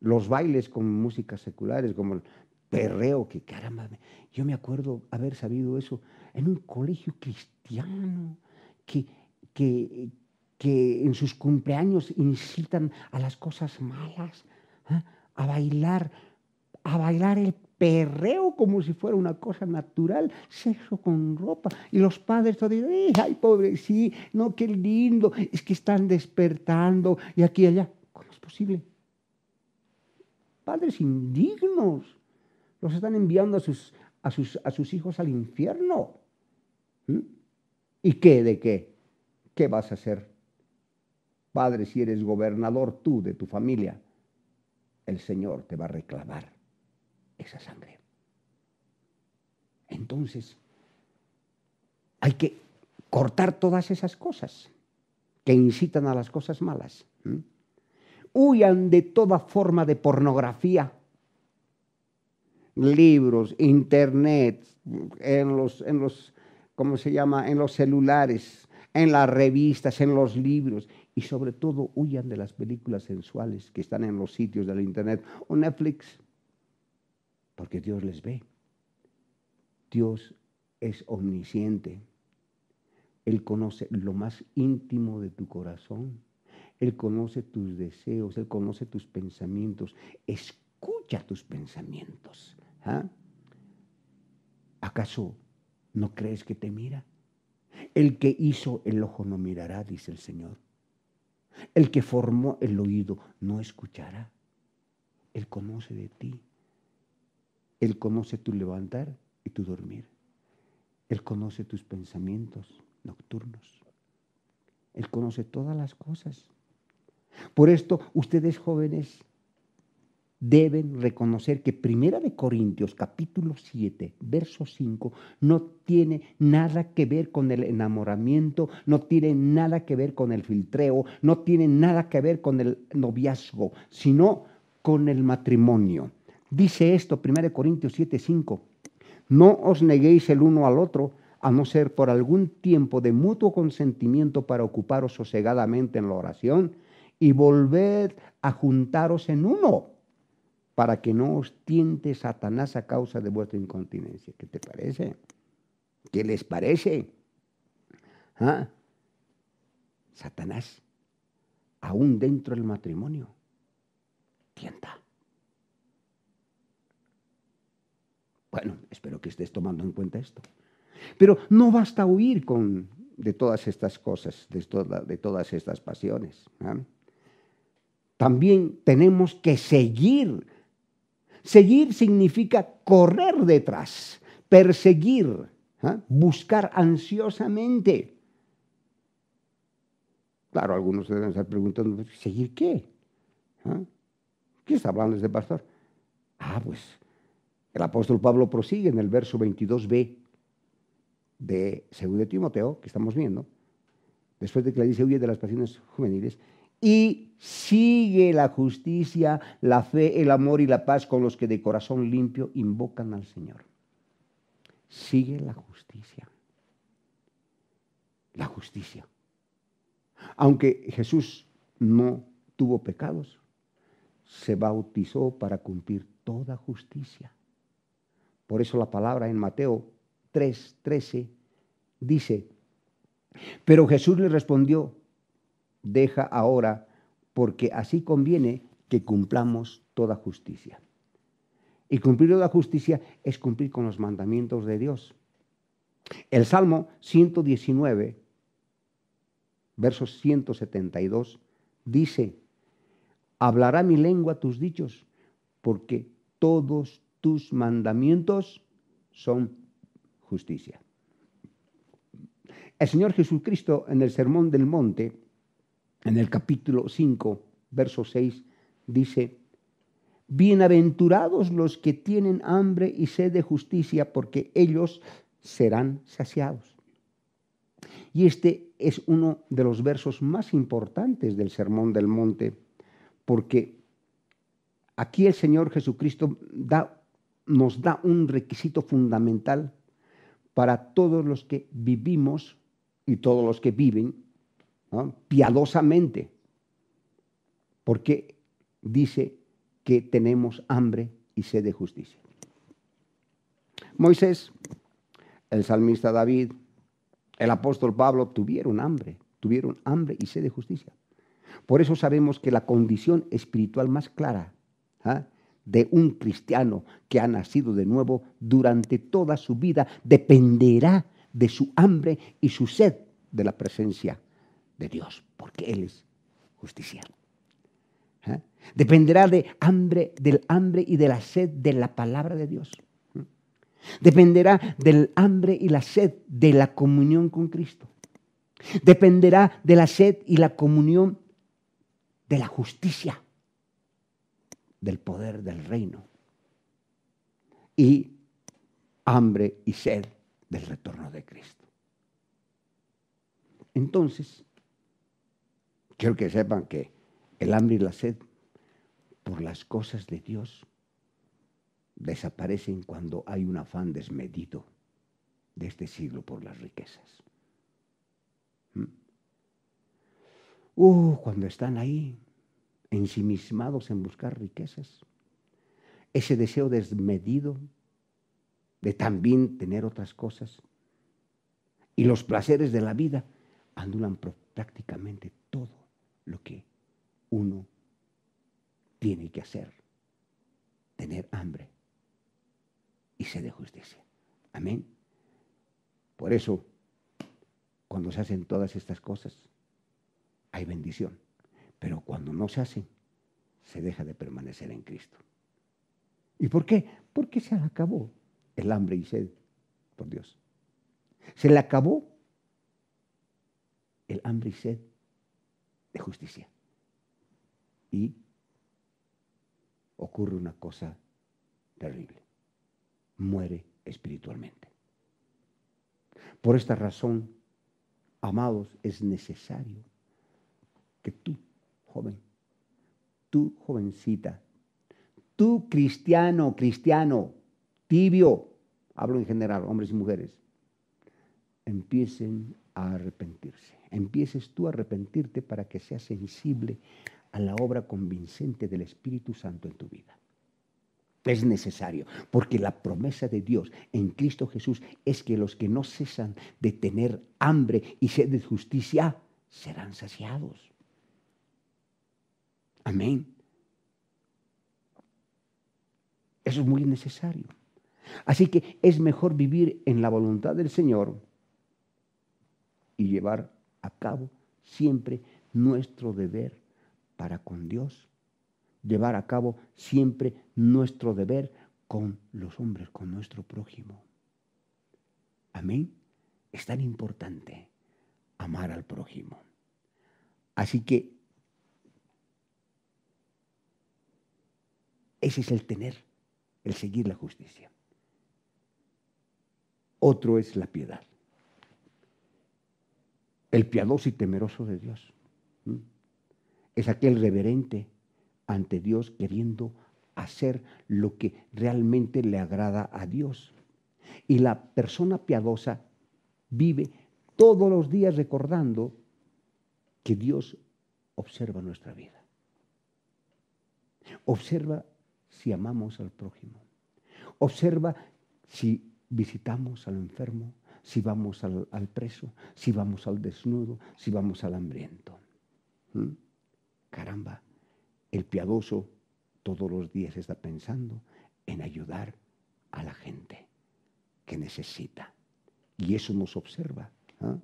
Los bailes con músicas seculares, como el perreo, que caramba, yo me acuerdo haber sabido eso en un colegio cristiano, que, que en sus cumpleaños incitan a las cosas malas, ¿eh? a bailar, a bailar el perreo como si fuera una cosa natural, sexo con ropa. Y los padres todavía, dicen, eh, ay, pobre, sí, no, qué lindo, es que están despertando y aquí y allá. ¿Cómo es posible? Padres indignos, los están enviando a sus, a sus, a sus hijos al infierno. ¿Mm? ¿Y qué de qué? ¿Qué vas a hacer Padre, si eres gobernador tú de tu familia, el Señor te va a reclamar esa sangre. Entonces, hay que cortar todas esas cosas que incitan a las cosas malas. Huyan de toda forma de pornografía. Libros, internet, en los, en los, ¿cómo se llama? En los celulares, en las revistas, en los libros y sobre todo huyan de las películas sensuales que están en los sitios la Internet o Netflix, porque Dios les ve. Dios es omnisciente. Él conoce lo más íntimo de tu corazón. Él conoce tus deseos, Él conoce tus pensamientos. Escucha tus pensamientos. ¿ah? ¿Acaso no crees que te mira? El que hizo el ojo no mirará, dice el Señor. El que formó el oído no escuchará. Él conoce de ti. Él conoce tu levantar y tu dormir. Él conoce tus pensamientos nocturnos. Él conoce todas las cosas. Por esto, ustedes jóvenes, deben reconocer que Primera de Corintios capítulo 7, verso 5 no tiene nada que ver con el enamoramiento, no tiene nada que ver con el filtreo, no tiene nada que ver con el noviazgo, sino con el matrimonio. Dice esto Primera de Corintios 7, 5. No os neguéis el uno al otro, a no ser por algún tiempo de mutuo consentimiento para ocuparos sosegadamente en la oración y volved a juntaros en uno para que no os tiente Satanás a causa de vuestra incontinencia. ¿Qué te parece? ¿Qué les parece? ¿Ah? Satanás, aún dentro del matrimonio, tienta. Bueno, espero que estés tomando en cuenta esto. Pero no basta huir con, de todas estas cosas, de, de todas estas pasiones. ¿ah? También tenemos que seguir Seguir significa correr detrás, perseguir, ¿ah? buscar ansiosamente. Claro, algunos deben estar preguntando, ¿seguir qué? ¿Ah? ¿Qué está hablando este pastor? Ah, pues el apóstol Pablo prosigue en el verso 22b de 2 de Timoteo, que estamos viendo, después de que le dice, huye de las pasiones juveniles, y sigue la justicia, la fe, el amor y la paz con los que de corazón limpio invocan al Señor. Sigue la justicia. La justicia. Aunque Jesús no tuvo pecados, se bautizó para cumplir toda justicia. Por eso la palabra en Mateo 3:13 dice, pero Jesús le respondió, deja ahora, porque así conviene que cumplamos toda justicia. Y cumplir toda justicia es cumplir con los mandamientos de Dios. El Salmo 119, versos 172, dice, hablará mi lengua tus dichos, porque todos tus mandamientos son justicia. El Señor Jesucristo en el Sermón del Monte en el capítulo 5, verso 6, dice, Bienaventurados los que tienen hambre y sed de justicia, porque ellos serán saciados. Y este es uno de los versos más importantes del Sermón del Monte, porque aquí el Señor Jesucristo nos da un requisito fundamental para todos los que vivimos y todos los que viven piadosamente, porque dice que tenemos hambre y sed de justicia. Moisés, el salmista David, el apóstol Pablo tuvieron hambre, tuvieron hambre y sed de justicia. Por eso sabemos que la condición espiritual más clara ¿ah? de un cristiano que ha nacido de nuevo durante toda su vida dependerá de su hambre y su sed de la presencia de Dios, porque Él es justicia. ¿Eh? Dependerá hambre, del hambre y de la sed de la palabra de Dios. ¿Eh? Dependerá del hambre y la sed de la comunión con Cristo. Dependerá de la sed y la comunión de la justicia, del poder del reino. Y hambre y sed del retorno de Cristo. Entonces, Quiero que sepan que el hambre y la sed por las cosas de Dios desaparecen cuando hay un afán desmedido de este siglo por las riquezas. ¿Mm? Uh, cuando están ahí, ensimismados en buscar riquezas, ese deseo desmedido de también tener otras cosas y los placeres de la vida anulan prácticamente todo lo que uno tiene que hacer. Tener hambre y sed de justicia. Amén. Por eso, cuando se hacen todas estas cosas, hay bendición. Pero cuando no se hacen, se deja de permanecer en Cristo. ¿Y por qué? Porque se acabó el hambre y sed por Dios. Se le acabó el hambre y sed justicia. Y ocurre una cosa terrible. Muere espiritualmente. Por esta razón, amados, es necesario que tú, joven, tú, jovencita, tú, cristiano, cristiano, tibio, hablo en general, hombres y mujeres, empiecen a arrepentirse. Empieces tú a arrepentirte para que seas sensible a la obra convincente del Espíritu Santo en tu vida. Es necesario, porque la promesa de Dios en Cristo Jesús es que los que no cesan de tener hambre y sed de justicia serán saciados. Amén. Eso es muy necesario. Así que es mejor vivir en la voluntad del Señor y llevar a cabo siempre nuestro deber para con Dios. Llevar a cabo siempre nuestro deber con los hombres, con nuestro prójimo. Amén. Es tan importante amar al prójimo. Así que ese es el tener, el seguir la justicia. Otro es la piedad. El piadoso y temeroso de Dios. Es aquel reverente ante Dios queriendo hacer lo que realmente le agrada a Dios. Y la persona piadosa vive todos los días recordando que Dios observa nuestra vida. Observa si amamos al prójimo. Observa si visitamos al enfermo si vamos al, preso, si vamos al desnudo, si vamos al hambriento. ¿Mm? Caramba, el piadoso todos los días está pensando en ayudar a la gente que necesita. Y eso nos observa. ¿ah?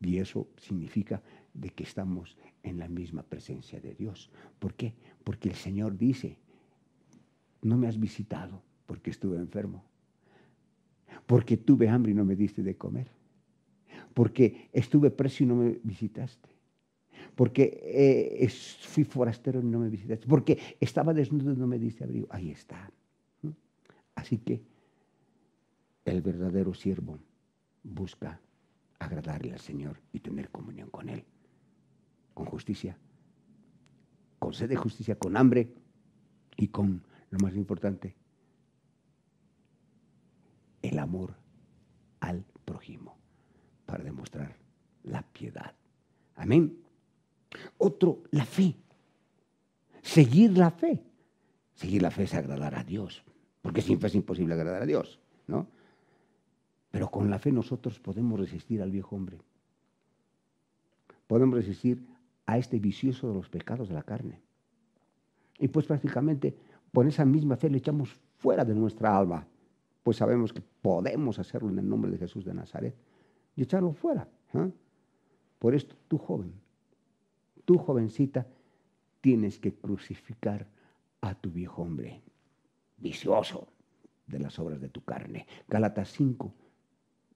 Y eso significa de que estamos en la misma presencia de Dios. ¿Por qué? Porque el Señor dice, no me has visitado porque estuve enfermo, porque tuve hambre y no me diste de comer, porque estuve preso y no me visitaste, porque eh, fui forastero y no me visitaste, porque estaba desnudo y no me diste abrigo. Ahí está. Así que el verdadero siervo busca agradarle al Señor y tener comunión con Él, con justicia, con sed de justicia, con hambre y con, lo más importante, amor al prójimo, para demostrar la piedad. Amén. Otro, la fe. Seguir la fe. Seguir la fe es agradar a Dios, porque sin fe es imposible agradar a Dios, ¿no? Pero con la fe nosotros podemos resistir al viejo hombre. Podemos resistir a este vicioso de los pecados de la carne. Y pues prácticamente con esa misma fe le echamos fuera de nuestra alma pues sabemos que podemos hacerlo en el nombre de Jesús de Nazaret y echarlo fuera. ¿ah? Por esto, tú joven, tú jovencita, tienes que crucificar a tu viejo hombre, vicioso de las obras de tu carne. Galatas 5,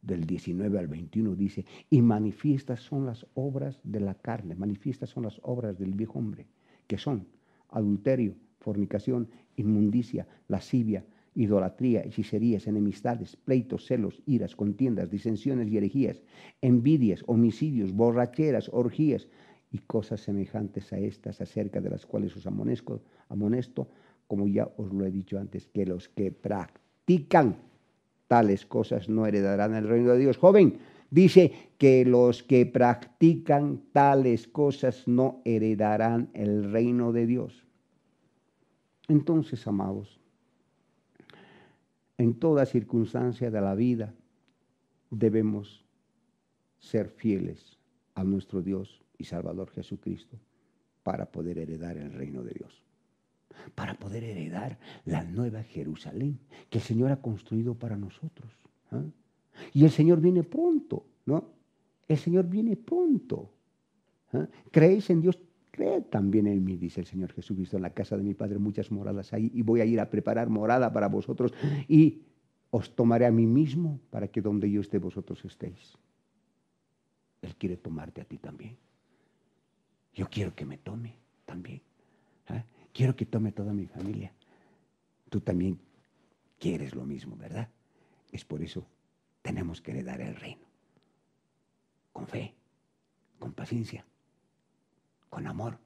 del 19 al 21 dice, y manifiestas son las obras de la carne, manifiestas son las obras del viejo hombre, que son adulterio, fornicación, inmundicia, lascivia, idolatría, hechicerías, enemistades, pleitos, celos, iras, contiendas, disensiones y herejías, envidias, homicidios, borracheras, orgías y cosas semejantes a estas, acerca de las cuales os amonesto, como ya os lo he dicho antes, que los que practican tales cosas no heredarán el reino de Dios. Joven, dice que los que practican tales cosas no heredarán el reino de Dios. Entonces, amados, en toda circunstancia de la vida debemos ser fieles a nuestro Dios y Salvador Jesucristo para poder heredar el reino de Dios, para poder heredar la nueva Jerusalén que el Señor ha construido para nosotros. ¿ah? Y el Señor viene pronto, ¿no? El Señor viene pronto. ¿ah? ¿Creéis en Dios? ve también en mí, dice el Señor Jesucristo, en la casa de mi Padre muchas moradas hay y voy a ir a preparar morada para vosotros y os tomaré a mí mismo para que donde yo esté vosotros estéis. Él quiere tomarte a ti también. Yo quiero que me tome también. ¿eh? Quiero que tome toda mi familia. Tú también quieres lo mismo, ¿verdad? Es por eso tenemos que heredar el reino. Con fe, con paciencia, con amor,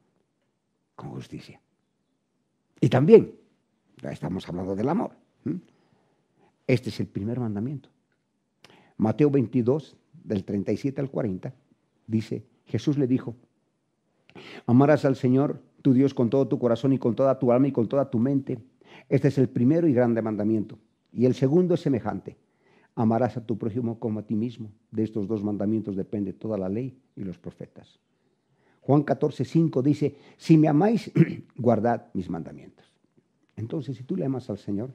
con justicia. Y también, ya estamos hablando del amor, este es el primer mandamiento. Mateo 22, del 37 al 40, dice, Jesús le dijo, amarás al Señor tu Dios con todo tu corazón y con toda tu alma y con toda tu mente. Este es el primero y grande mandamiento. Y el segundo es semejante. Amarás a tu prójimo como a ti mismo. De estos dos mandamientos depende toda la ley y los profetas. Juan 14, 5 dice, si me amáis, guardad mis mandamientos. Entonces, si tú le amas al Señor,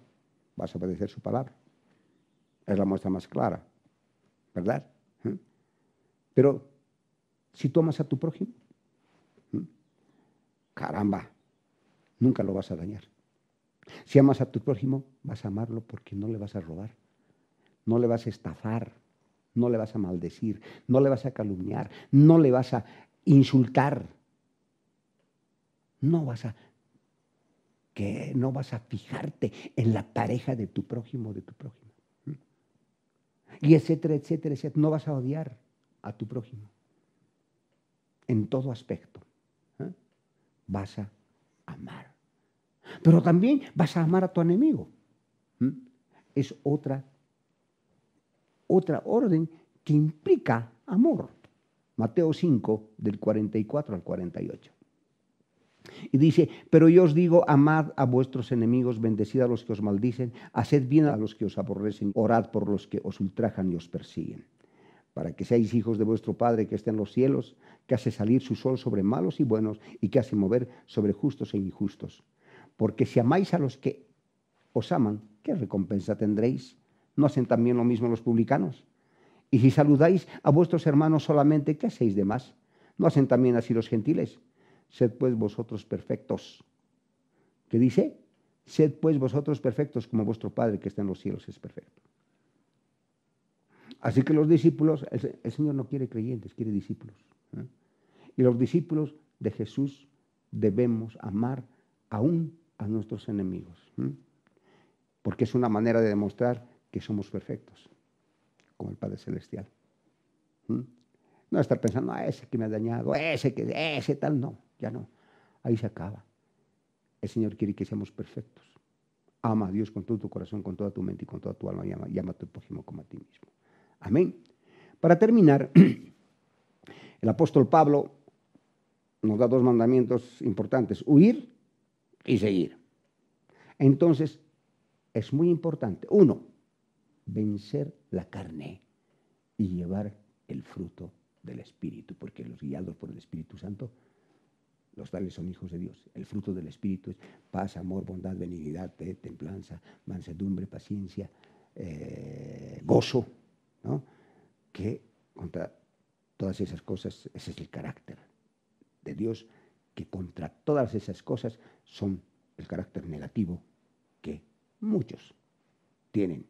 vas a obedecer su palabra. Es la muestra más clara, ¿verdad? ¿Eh? Pero si tú amas a tu prójimo, ¿eh? caramba, nunca lo vas a dañar. Si amas a tu prójimo, vas a amarlo porque no le vas a robar, no le vas a estafar, no le vas a maldecir, no le vas a calumniar, no le vas a insultar. No vas a que no vas a fijarte en la pareja de tu prójimo, de tu prójimo. Y etcétera, etcétera, etcétera. No vas a odiar a tu prójimo. En todo aspecto. ¿eh? Vas a amar. Pero también vas a amar a tu enemigo. ¿eh? Es otra, otra orden que implica amor. Mateo 5, del 44 al 48. Y dice, pero yo os digo, amad a vuestros enemigos, bendecid a los que os maldicen, haced bien a los que os aborrecen, orad por los que os ultrajan y os persiguen, para que seáis hijos de vuestro Padre que está en los cielos, que hace salir su sol sobre malos y buenos, y que hace mover sobre justos e injustos. Porque si amáis a los que os aman, ¿qué recompensa tendréis? ¿No hacen también lo mismo los publicanos? Y si saludáis a vuestros hermanos solamente, ¿qué hacéis de más? ¿No hacen también así los gentiles? Sed pues vosotros perfectos. ¿Qué dice? Sed pues vosotros perfectos como vuestro Padre que está en los cielos es perfecto. Así que los discípulos, el, Señor no quiere creyentes, quiere discípulos. ¿eh? Y los discípulos de Jesús debemos amar aún a nuestros enemigos, ¿eh? porque es una manera de demostrar que somos perfectos como el Padre Celestial. ¿Mm? No estar pensando, a ese que me ha dañado, ese que, ese tal, no, ya no. Ahí se acaba. El Señor quiere que seamos perfectos. Ama a Dios con todo tu corazón, con toda tu mente y con toda tu alma y ama, a tu prójimo como a ti mismo. Amén. Para terminar, el apóstol Pablo nos da dos mandamientos importantes, huir y seguir. Entonces, es muy importante, uno, vencer la carne y llevar el fruto del Espíritu, porque los guiados por el Espíritu Santo, los tales son hijos de Dios. El fruto del Espíritu es paz, amor, bondad, benignidad, templanza, mansedumbre, paciencia, eh, gozo, ¿no? Que contra todas esas cosas, ese es el carácter de Dios, que contra todas esas cosas son el carácter negativo que muchos tienen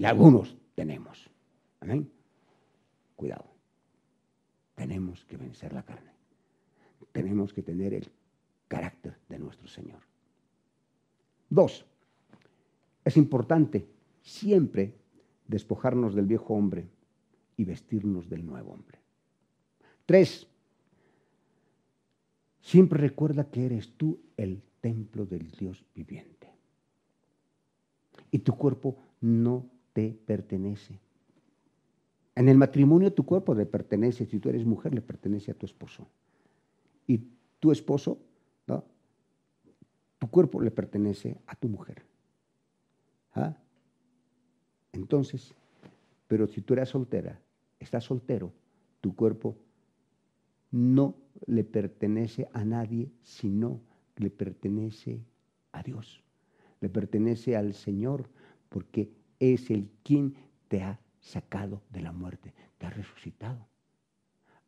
y algunos tenemos. Amén. Cuidado. Tenemos que vencer la carne. Tenemos que tener el carácter de nuestro Señor. Dos, es importante siempre despojarnos del viejo hombre y vestirnos del nuevo hombre. Tres, siempre recuerda que eres tú el templo del Dios viviente. Y tu cuerpo no te pertenece. En el matrimonio tu cuerpo le pertenece, si tú eres mujer le pertenece a tu esposo. Y tu esposo, ¿no? tu cuerpo le pertenece a tu mujer. ¿Ah? Entonces, pero si tú eres soltera, estás soltero, tu cuerpo no le pertenece a nadie, sino le pertenece a Dios, le pertenece al Señor, porque es el quien te ha sacado de la muerte, te ha resucitado,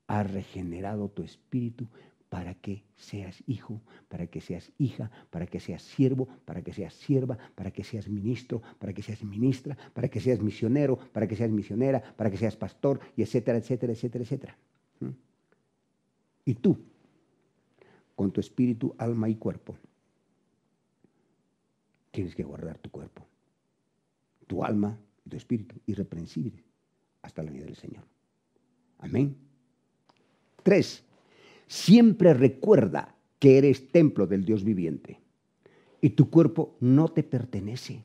ha regenerado tu espíritu para que seas hijo, para que seas hija, para que seas siervo, para que seas sierva, para que seas ministro, para que seas ministra, para que seas misionero, para que seas misionera, para que seas pastor, y etcétera, etcétera, etcétera, etcétera. ¿Mm? Y tú, con tu espíritu, alma y cuerpo, tienes que guardar tu cuerpo tu alma y tu espíritu irreprensible hasta la vida del Señor. Amén. Tres, siempre recuerda que eres templo del Dios viviente y tu cuerpo no te pertenece.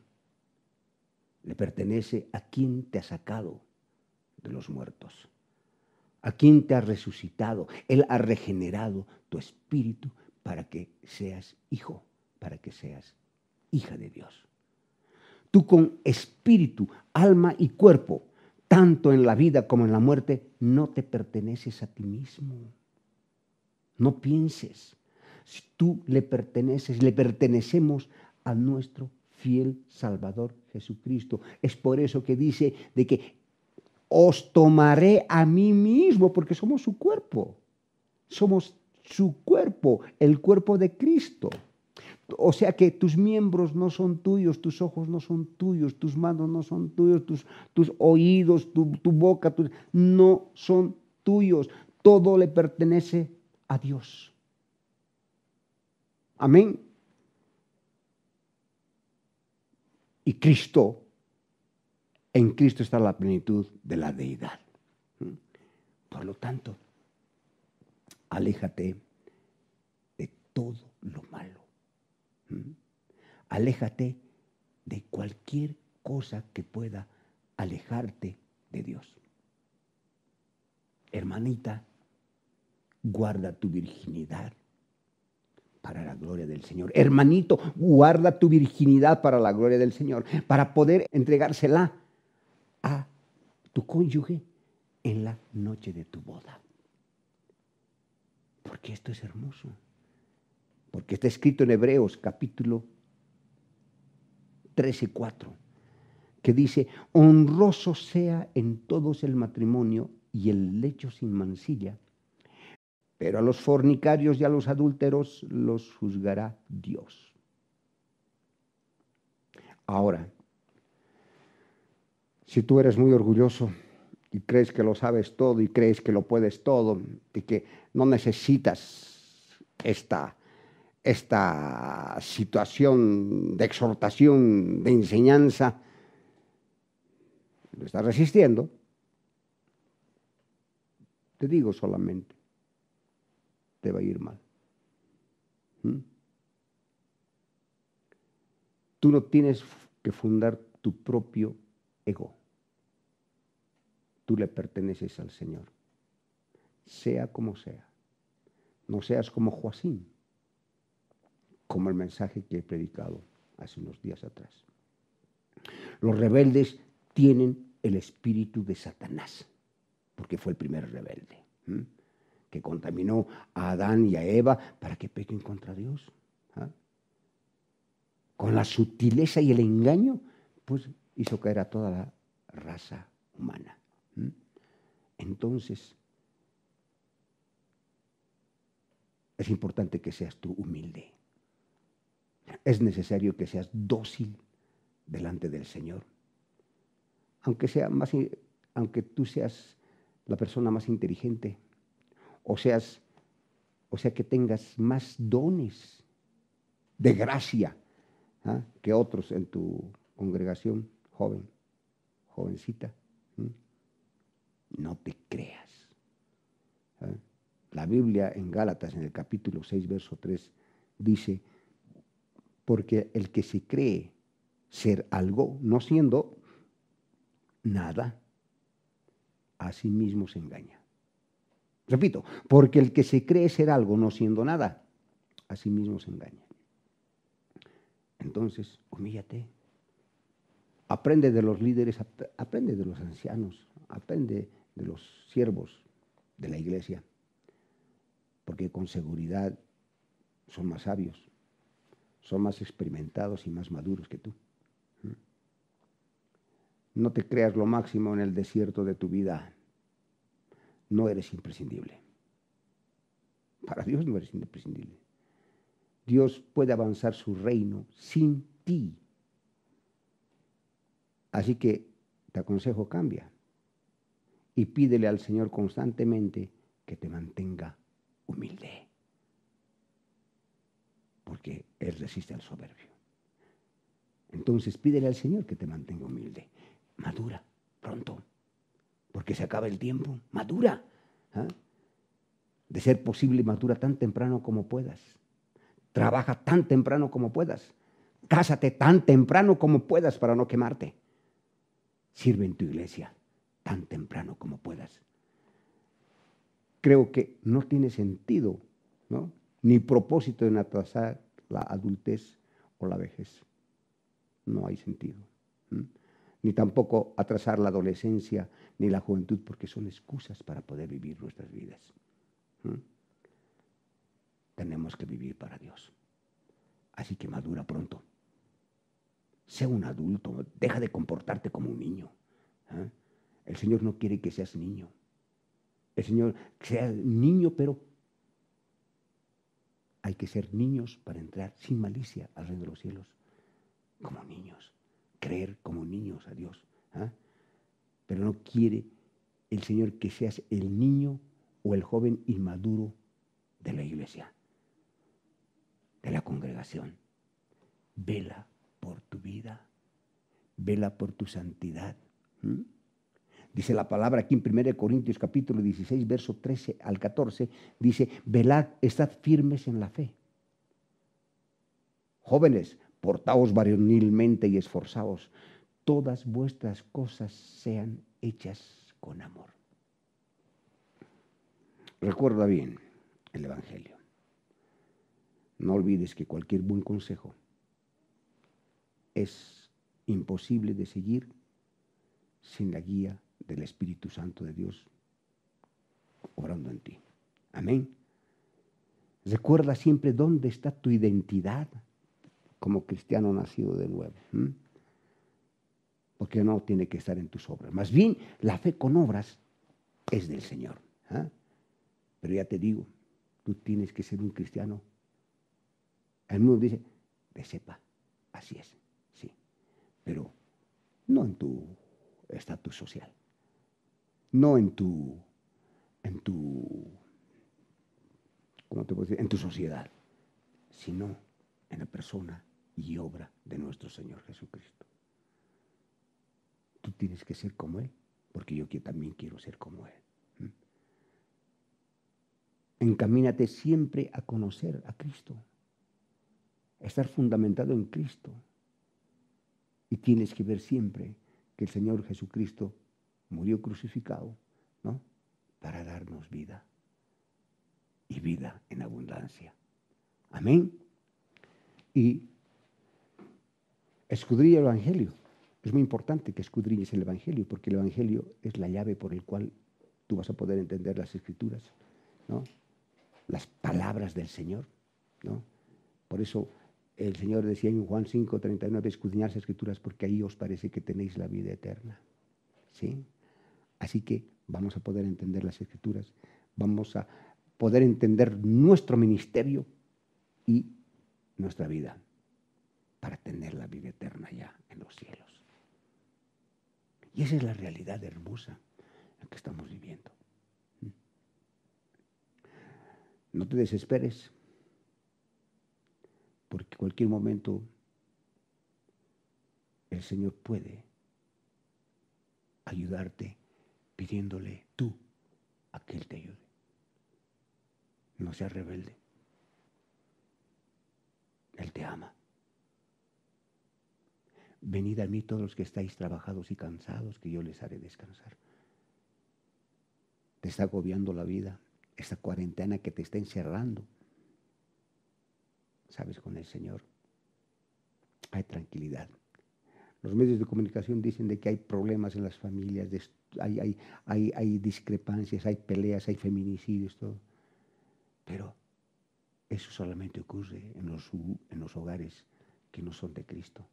Le pertenece a quien te ha sacado de los muertos, a quien te ha resucitado. Él ha regenerado tu espíritu para que seas hijo, para que seas hija de Dios tú con espíritu, alma y cuerpo, tanto en la vida como en la muerte, no te perteneces a ti mismo. No pienses. Si tú le perteneces, le pertenecemos a nuestro fiel Salvador Jesucristo. Es por eso que dice de que os tomaré a mí mismo, porque somos su cuerpo. Somos su cuerpo, el cuerpo de Cristo. O sea que tus miembros no son tuyos, tus ojos no son tuyos, tus manos no son tuyos, tus, oídos, tu, boca, no son tuyos. Todo le pertenece a Dios. Amén. Y Cristo, en Cristo está la plenitud de la deidad. ¿Mm? Por lo tanto, aléjate de todo lo malo. Aléjate de cualquier cosa que pueda alejarte de Dios. Hermanita, guarda tu virginidad para la gloria del Señor. Hermanito, guarda tu virginidad para la gloria del Señor, para poder entregársela a tu cónyuge en la noche de tu boda. Porque esto es hermoso porque está escrito en Hebreos capítulo y 4, que dice, honroso sea en todos el matrimonio y el lecho sin mancilla, pero a los fornicarios y a los adúlteros los juzgará Dios. Ahora, si tú eres muy orgulloso y crees que lo sabes todo y crees que lo puedes todo y que no necesitas esta esta situación de exhortación, de enseñanza, lo estás resistiendo, te digo solamente, te va a ir mal. ¿Mm? Tú no tienes que fundar tu propio ego. Tú le perteneces al Señor. Sea como sea. No seas como Joacín como el mensaje que he predicado hace unos días atrás. Los rebeldes tienen el espíritu de Satanás, porque fue el primer rebelde, que contaminó a Adán y a Eva para que pequen contra Dios. ¿ah? Con la sutileza y el engaño, pues hizo caer a toda la raza humana. Entonces, es importante que seas tú humilde es necesario que seas dócil delante del Señor. Aunque, tú seas la persona más inteligente, o seas, o sea que tengas más dones de gracia ¿ah? que otros en tu congregación, joven, jovencita. No te creas. ¿ah? La Biblia en Gálatas, en el capítulo 6, verso 3, dice, porque el que se cree ser algo, no siendo nada, a sí mismo se engaña. Repito, porque el que se cree ser algo, no siendo nada, a sí mismo se engaña. Entonces, humíllate. Aprende de los líderes, aprende de los ancianos, aprende de los siervos de la iglesia, porque con seguridad son más sabios son más experimentados y más maduros que tú. Mm. No te creas lo máximo en el desierto de tu vida. No eres imprescindible. Para Dios no eres imprescindible. Dios puede avanzar su reino sin ti. Así que te aconsejo, cambia. Y pídele al Señor constantemente que te mantenga humilde porque Él resiste al soberbio. Entonces pídele al Señor que te mantenga humilde. Madura, pronto, porque se acaba el tiempo. Madura. ¿ah? De ser posible, madura tan temprano como puedas. Trabaja tan temprano como puedas. Cásate tan temprano como puedas para no quemarte. Sirve en tu iglesia tan temprano como puedas. Creo que no tiene sentido, ¿no? Ni propósito en atrasar la adultez o la vejez. No hay sentido. Ni tampoco atrasar la adolescencia ni la juventud, porque son excusas para poder vivir nuestras vidas. Tenemos que vivir para Dios. Así que madura pronto. Sea un adulto, deja de comportarte como un niño. ¿eh? El Señor no quiere que seas niño. El Señor sea niño, pero hay que ser niños para entrar sin malicia al reino de los cielos. Como niños. Creer como niños a Dios. ¿ah? Pero no quiere el Señor que seas el niño o el joven inmaduro de la iglesia, de la congregación. Vela por tu vida. Vela por tu santidad. Dice la palabra aquí en 1 Corintios capítulo 16, verso 13 al 14, dice, velad, estad firmes en la fe. Jóvenes, portaos varonilmente y esforzaos. Todas vuestras cosas sean hechas con amor. Recuerda bien el Evangelio. No olvides que cualquier buen consejo es imposible de seguir sin la guía del Espíritu Santo de Dios Orando en ti. Amén. Recuerda siempre dónde está tu identidad como cristiano nacido de nuevo. Porque no tiene que estar en tus obras. Más bien, la fe con obras es del Señor. ¿ah? Pero ya te digo, tú tienes que ser un cristiano. El mundo dice, de sepa, así es, sí. Pero no en tu estatus social no en tu, en tu, En tu sociedad, sino en la persona y obra de nuestro Señor Jesucristo. Tú tienes que ser como Él, porque yo también quiero ser como Él. Encamínate siempre a conocer a Cristo, a estar fundamentado en Cristo. Y tienes que ver siempre que el Señor Jesucristo murió crucificado, ¿no? Para darnos vida y vida en abundancia. Amén. Y escudrilla el Evangelio. Es muy importante que escudrilles el Evangelio, porque el Evangelio es la llave por el cual tú vas a poder entender las Escrituras, ¿no? Las palabras del Señor, ¿no? Por eso el Señor decía en Juan 5, 39, escudriñar las Escrituras, porque ahí os parece que tenéis la vida eterna, ¿sí? Así que vamos a poder entender las escrituras, vamos a poder entender nuestro ministerio y nuestra vida para tener la vida eterna ya en los cielos. Y esa es la realidad hermosa en que estamos viviendo. No te desesperes, porque cualquier momento el Señor puede ayudarte pidiéndole tú a que Él te ayude. No seas rebelde. Él te ama. Venid a mí todos los que estáis trabajados y cansados, que yo les haré descansar. Te está agobiando la vida, esta cuarentena que te está encerrando. Sabes, con el Señor hay tranquilidad. Los medios de comunicación dicen de que hay problemas en las familias, de hay, hay, discrepancias, hay peleas, hay feminicidios, todo. Pero eso solamente ocurre en los, hogares que no son de Cristo.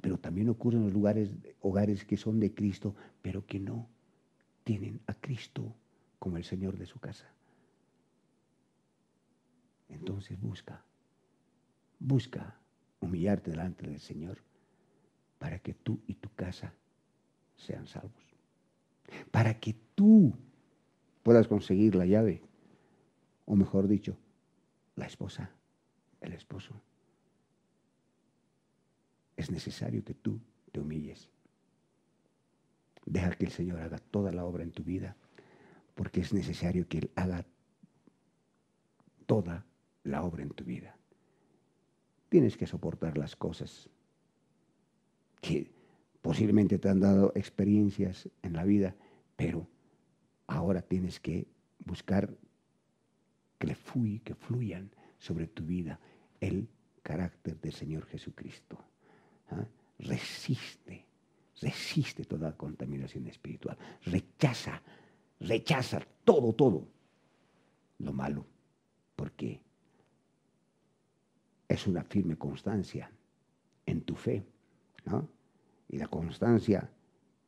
Pero también ocurre en los lugares, hogares que son de Cristo, pero que no tienen a Cristo como el Señor de su casa. Entonces busca, busca humillarte delante del Señor para que tú y tu casa sean salvos. Para que tú puedas conseguir la llave, o mejor dicho, la esposa, el esposo. Es necesario que tú te humilles. Deja que el Señor haga toda la obra en tu vida, porque es necesario que Él haga toda la obra en tu vida. Tienes que soportar las cosas que posiblemente te han dado experiencias en la vida, pero ahora tienes que buscar que, que fluyan sobre tu vida el carácter del Señor Jesucristo. ¿ah? Resiste, resiste toda contaminación espiritual, rechaza, rechaza todo, todo lo malo, porque es una firme constancia en tu fe, ¿no? y la constancia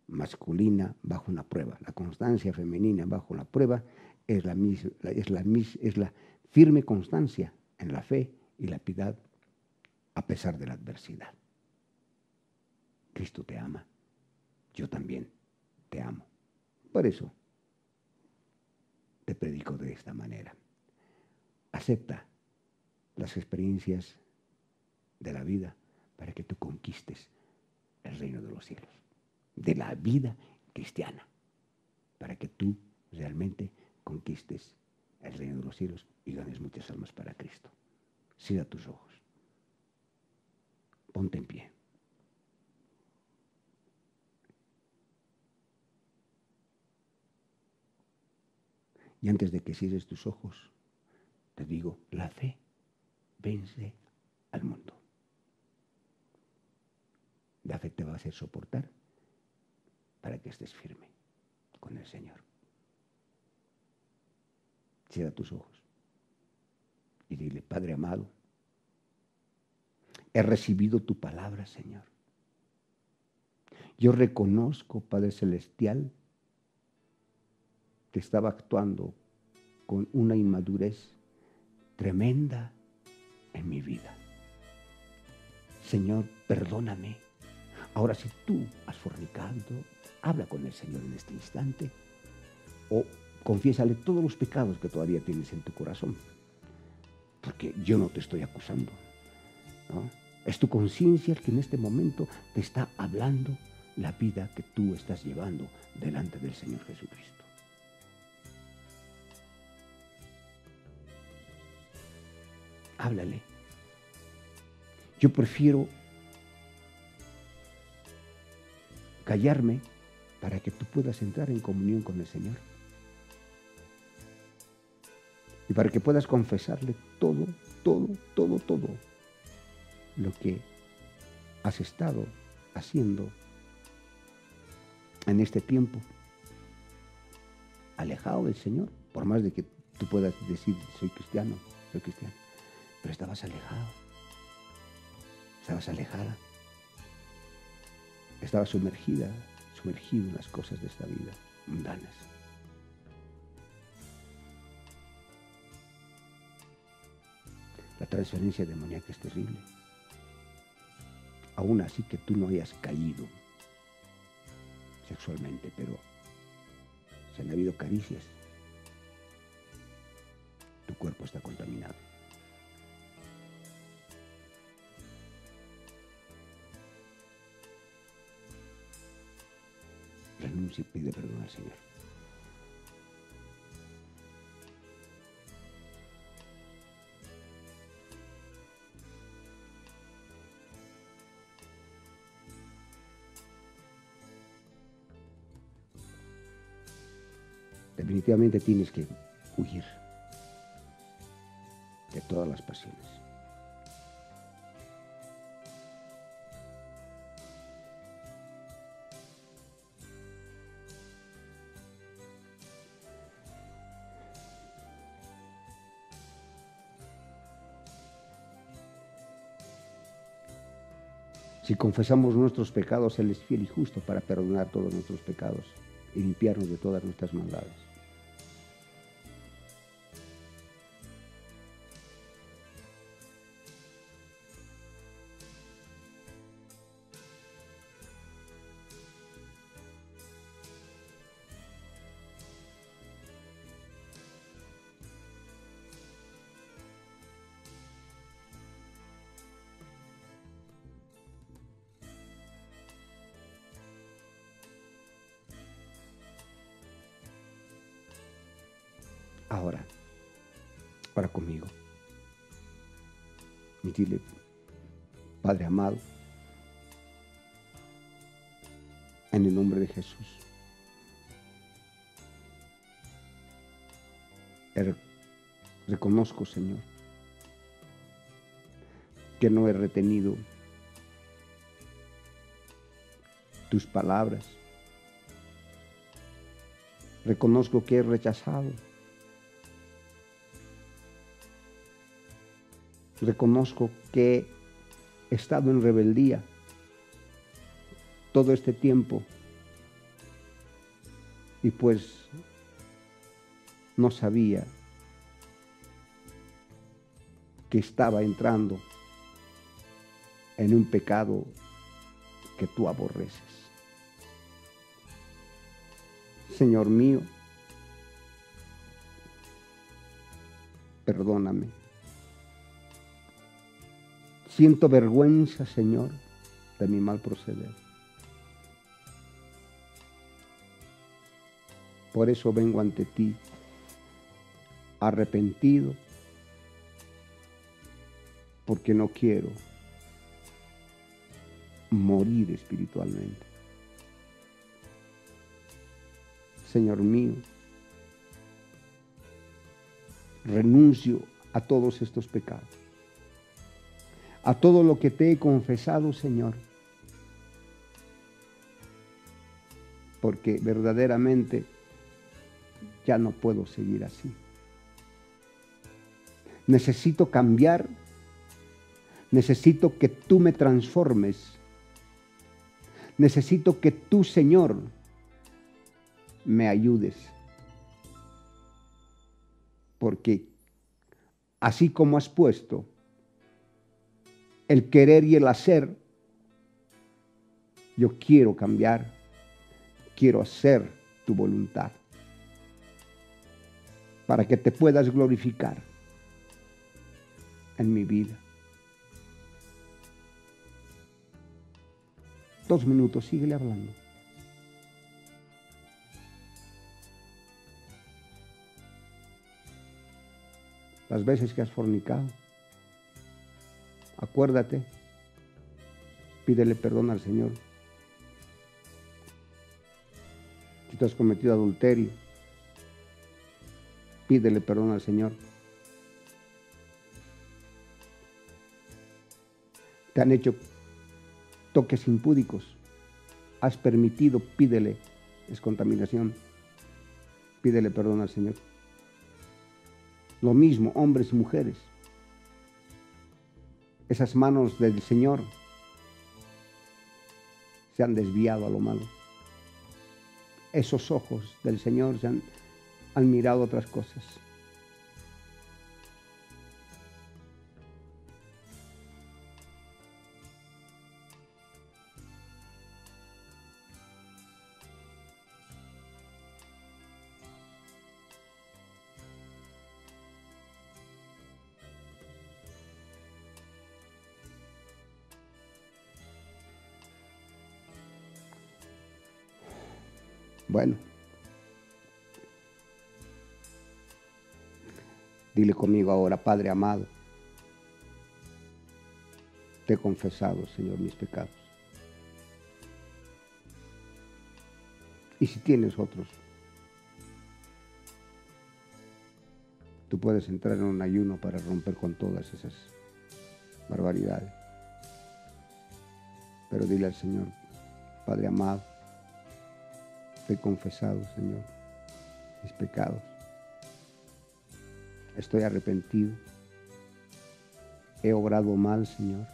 masculina bajo una prueba. La constancia femenina bajo una prueba es la, es la firme constancia en la fe y la piedad a pesar de la adversidad. Cristo te ama, yo también te amo. Por eso te predico de esta manera. Acepta las experiencias de la vida para que tú conquistes el reino de los cielos, de la vida cristiana, para que tú realmente conquistes el reino de los cielos y ganes muchas almas para Cristo. Cierra tus ojos. Ponte en pie. Y antes de que cierres tus ojos, te digo, la fe vence al mundo. La fe te va a hacer soportar para que estés firme con el Señor. Cierra tus ojos y dile, Padre amado, he recibido tu palabra, Señor. Yo reconozco, Padre Celestial, que estaba actuando con una inmadurez tremenda en mi vida. Señor, perdóname. Ahora, si tú has fornicado, habla con el Señor en este instante o confiésale todos los pecados que todavía tienes en tu corazón, porque yo no te estoy acusando. Es tu conciencia que en este momento te está hablando la vida que tú estás llevando delante del Señor Jesucristo. Háblale. Yo prefiero callarme para que tú puedas entrar en comunión con el Señor. Y para que puedas confesarle todo, todo, todo, todo lo que has estado haciendo en este tiempo alejado del Señor, por más de que tú puedas decir soy cristiano, soy cristiano, pero estabas alejado, estabas alejada. Estaba sumergida, sumergido en las cosas de esta vida, mundanas. La transferencia demoníaca es terrible. Aún así que tú no hayas caído sexualmente, pero se han habido caricias. Tu cuerpo está contaminado. pide perdón al Señor. Definitivamente tienes que huir de todas las pasiones. Si confesamos nuestros pecados, Él es fiel y justo para perdonar todos nuestros pecados y limpiarnos de todas nuestras maldades. Ahora, para conmigo. Y dile, Padre amado, en el nombre de Jesús. Er, reconozco, Señor, que no he retenido tus palabras. Reconozco que he rechazado reconozco que he estado en rebeldía todo este tiempo y pues no sabía que estaba entrando en un pecado que tú aborreces. Señor mío, perdóname. Siento vergüenza, Señor, de mi mal proceder. Por eso vengo ante ti arrepentido, porque no quiero morir espiritualmente. Señor mío, renuncio a todos estos pecados a todo lo que te he confesado, Señor. Porque verdaderamente ya no puedo seguir así. Necesito cambiar. Necesito que tú me transformes. Necesito que tú, Señor, me ayudes. Porque así como has puesto el querer y el hacer. Yo quiero cambiar, quiero hacer tu voluntad para que te puedas glorificar en mi vida. Dos minutos, síguele hablando. Las veces que has fornicado acuérdate, pídele perdón al Señor. Si tú has cometido adulterio, pídele perdón al Señor. Te han hecho toques impúdicos, has permitido, pídele, es contaminación, pídele perdón al Señor. Lo mismo, hombres y mujeres esas manos del Señor se han desviado a lo malo. Esos ojos del Señor se han, han mirado otras cosas. Bueno, dile conmigo ahora, Padre amado, te he confesado, Señor, mis pecados. Y si tienes otros, tú puedes entrar en un ayuno para romper con todas esas barbaridades. Pero dile al Señor, Padre amado, He confesado, Señor, mis pecados. Estoy arrepentido. He obrado mal, Señor.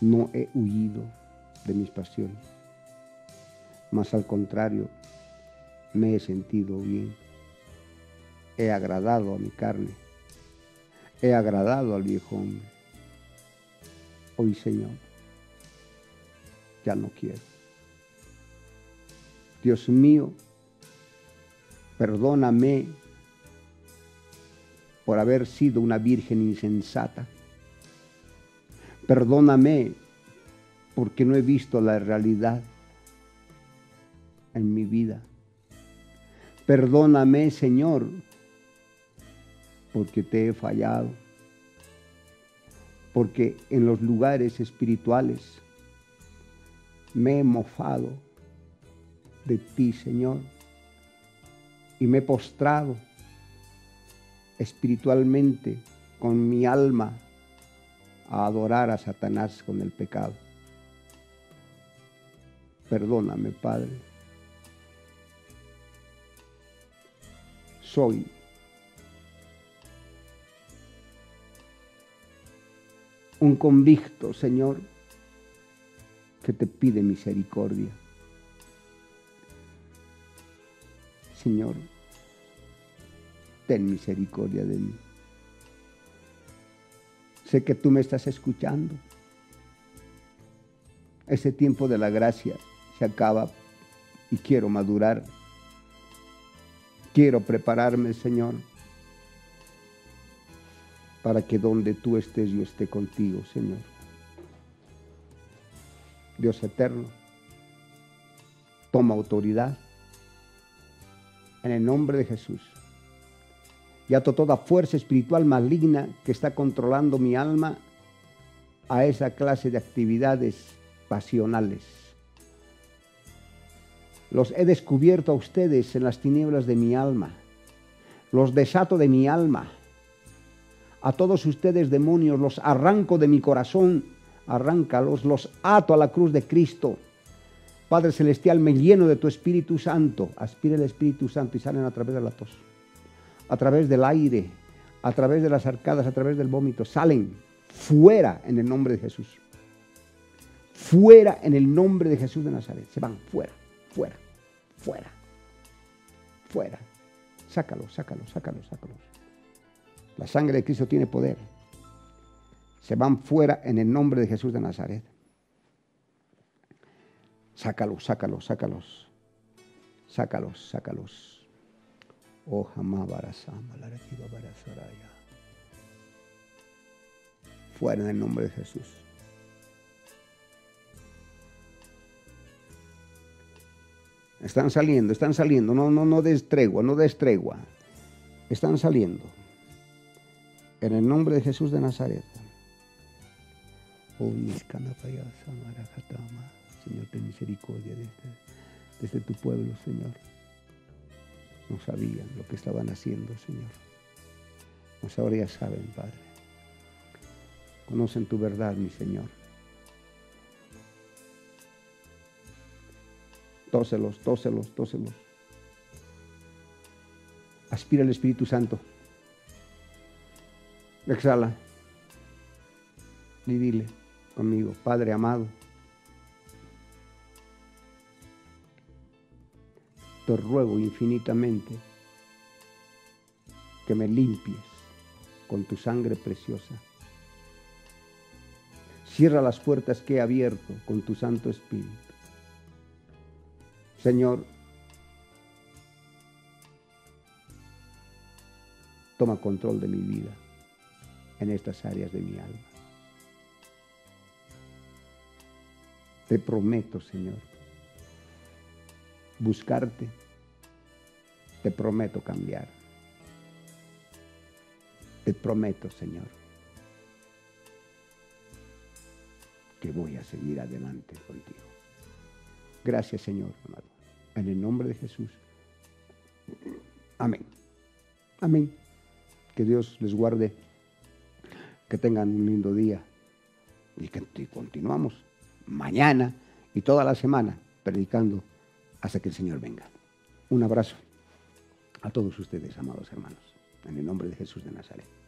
No he huido de mis pasiones. Más al contrario, me he sentido bien. He agradado a mi carne. He agradado al viejo hombre. Hoy, Señor, ya no quiero. Dios mío, perdóname por haber sido una virgen insensata. Perdóname porque no he visto la realidad en mi vida. Perdóname, Señor, porque te he fallado. Porque en los lugares espirituales me he mofado de ti, Señor. Y me he postrado espiritualmente con mi alma a adorar a Satanás con el pecado. Perdóname, Padre. Soy un convicto, Señor, que te pide misericordia. Señor, ten misericordia de mí. Sé que tú me estás escuchando. Ese tiempo de la gracia se acaba y quiero madurar. Quiero prepararme, Señor, para que donde tú estés yo esté contigo, Señor. Dios eterno, toma autoridad en el nombre de Jesús. Y ato toda fuerza espiritual maligna que está controlando mi alma a esa clase de actividades pasionales. Los he descubierto a ustedes en las tinieblas de mi alma. Los desato de mi alma. A todos ustedes demonios los arranco de mi corazón. Arráncalos, los ato a la cruz de Cristo Padre Celestial, me lleno de tu Espíritu Santo. Aspira el Espíritu Santo y salen a través de la tos, a través del aire, a través de las arcadas, a través del vómito. Salen fuera en el nombre de Jesús. Fuera en el nombre de Jesús de Nazaret. Se van fuera, fuera, fuera, fuera. Sácalo, sácalo, sácalo, sácalos. La sangre de Cristo tiene poder. Se van fuera en el nombre de Jesús de Nazaret. Sácalos, sácalos, sácalos. Sácalos, sácalos. Oh, Fuera en el nombre de Jesús. Están saliendo, están saliendo. No, no, no des no des Están saliendo. En el nombre de Jesús de Nazaret. Oh, marajatama. Señor, ten misericordia desde este, este tu pueblo, Señor. No sabían lo que estaban haciendo, Señor. Pues ahora ya saben, Padre. Conocen tu verdad, mi Señor. Tócelos, tócelos, tócelos. Aspira el Espíritu Santo. Exhala. Y dile conmigo, Padre amado te ruego infinitamente que me limpies con tu sangre preciosa. Cierra las puertas que he abierto con tu Santo Espíritu. Señor, toma control de mi vida en estas áreas de mi alma. Te prometo, Señor, buscarte, te prometo cambiar. Te prometo, Señor, que voy a seguir adelante contigo. Gracias, Señor, En el nombre de Jesús. Amén. Amén. Que Dios les guarde. Que tengan un lindo día. Y que continuamos mañana y toda la semana predicando hasta que el Señor venga. Un abrazo a todos ustedes, amados hermanos, en el nombre de Jesús de Nazaret.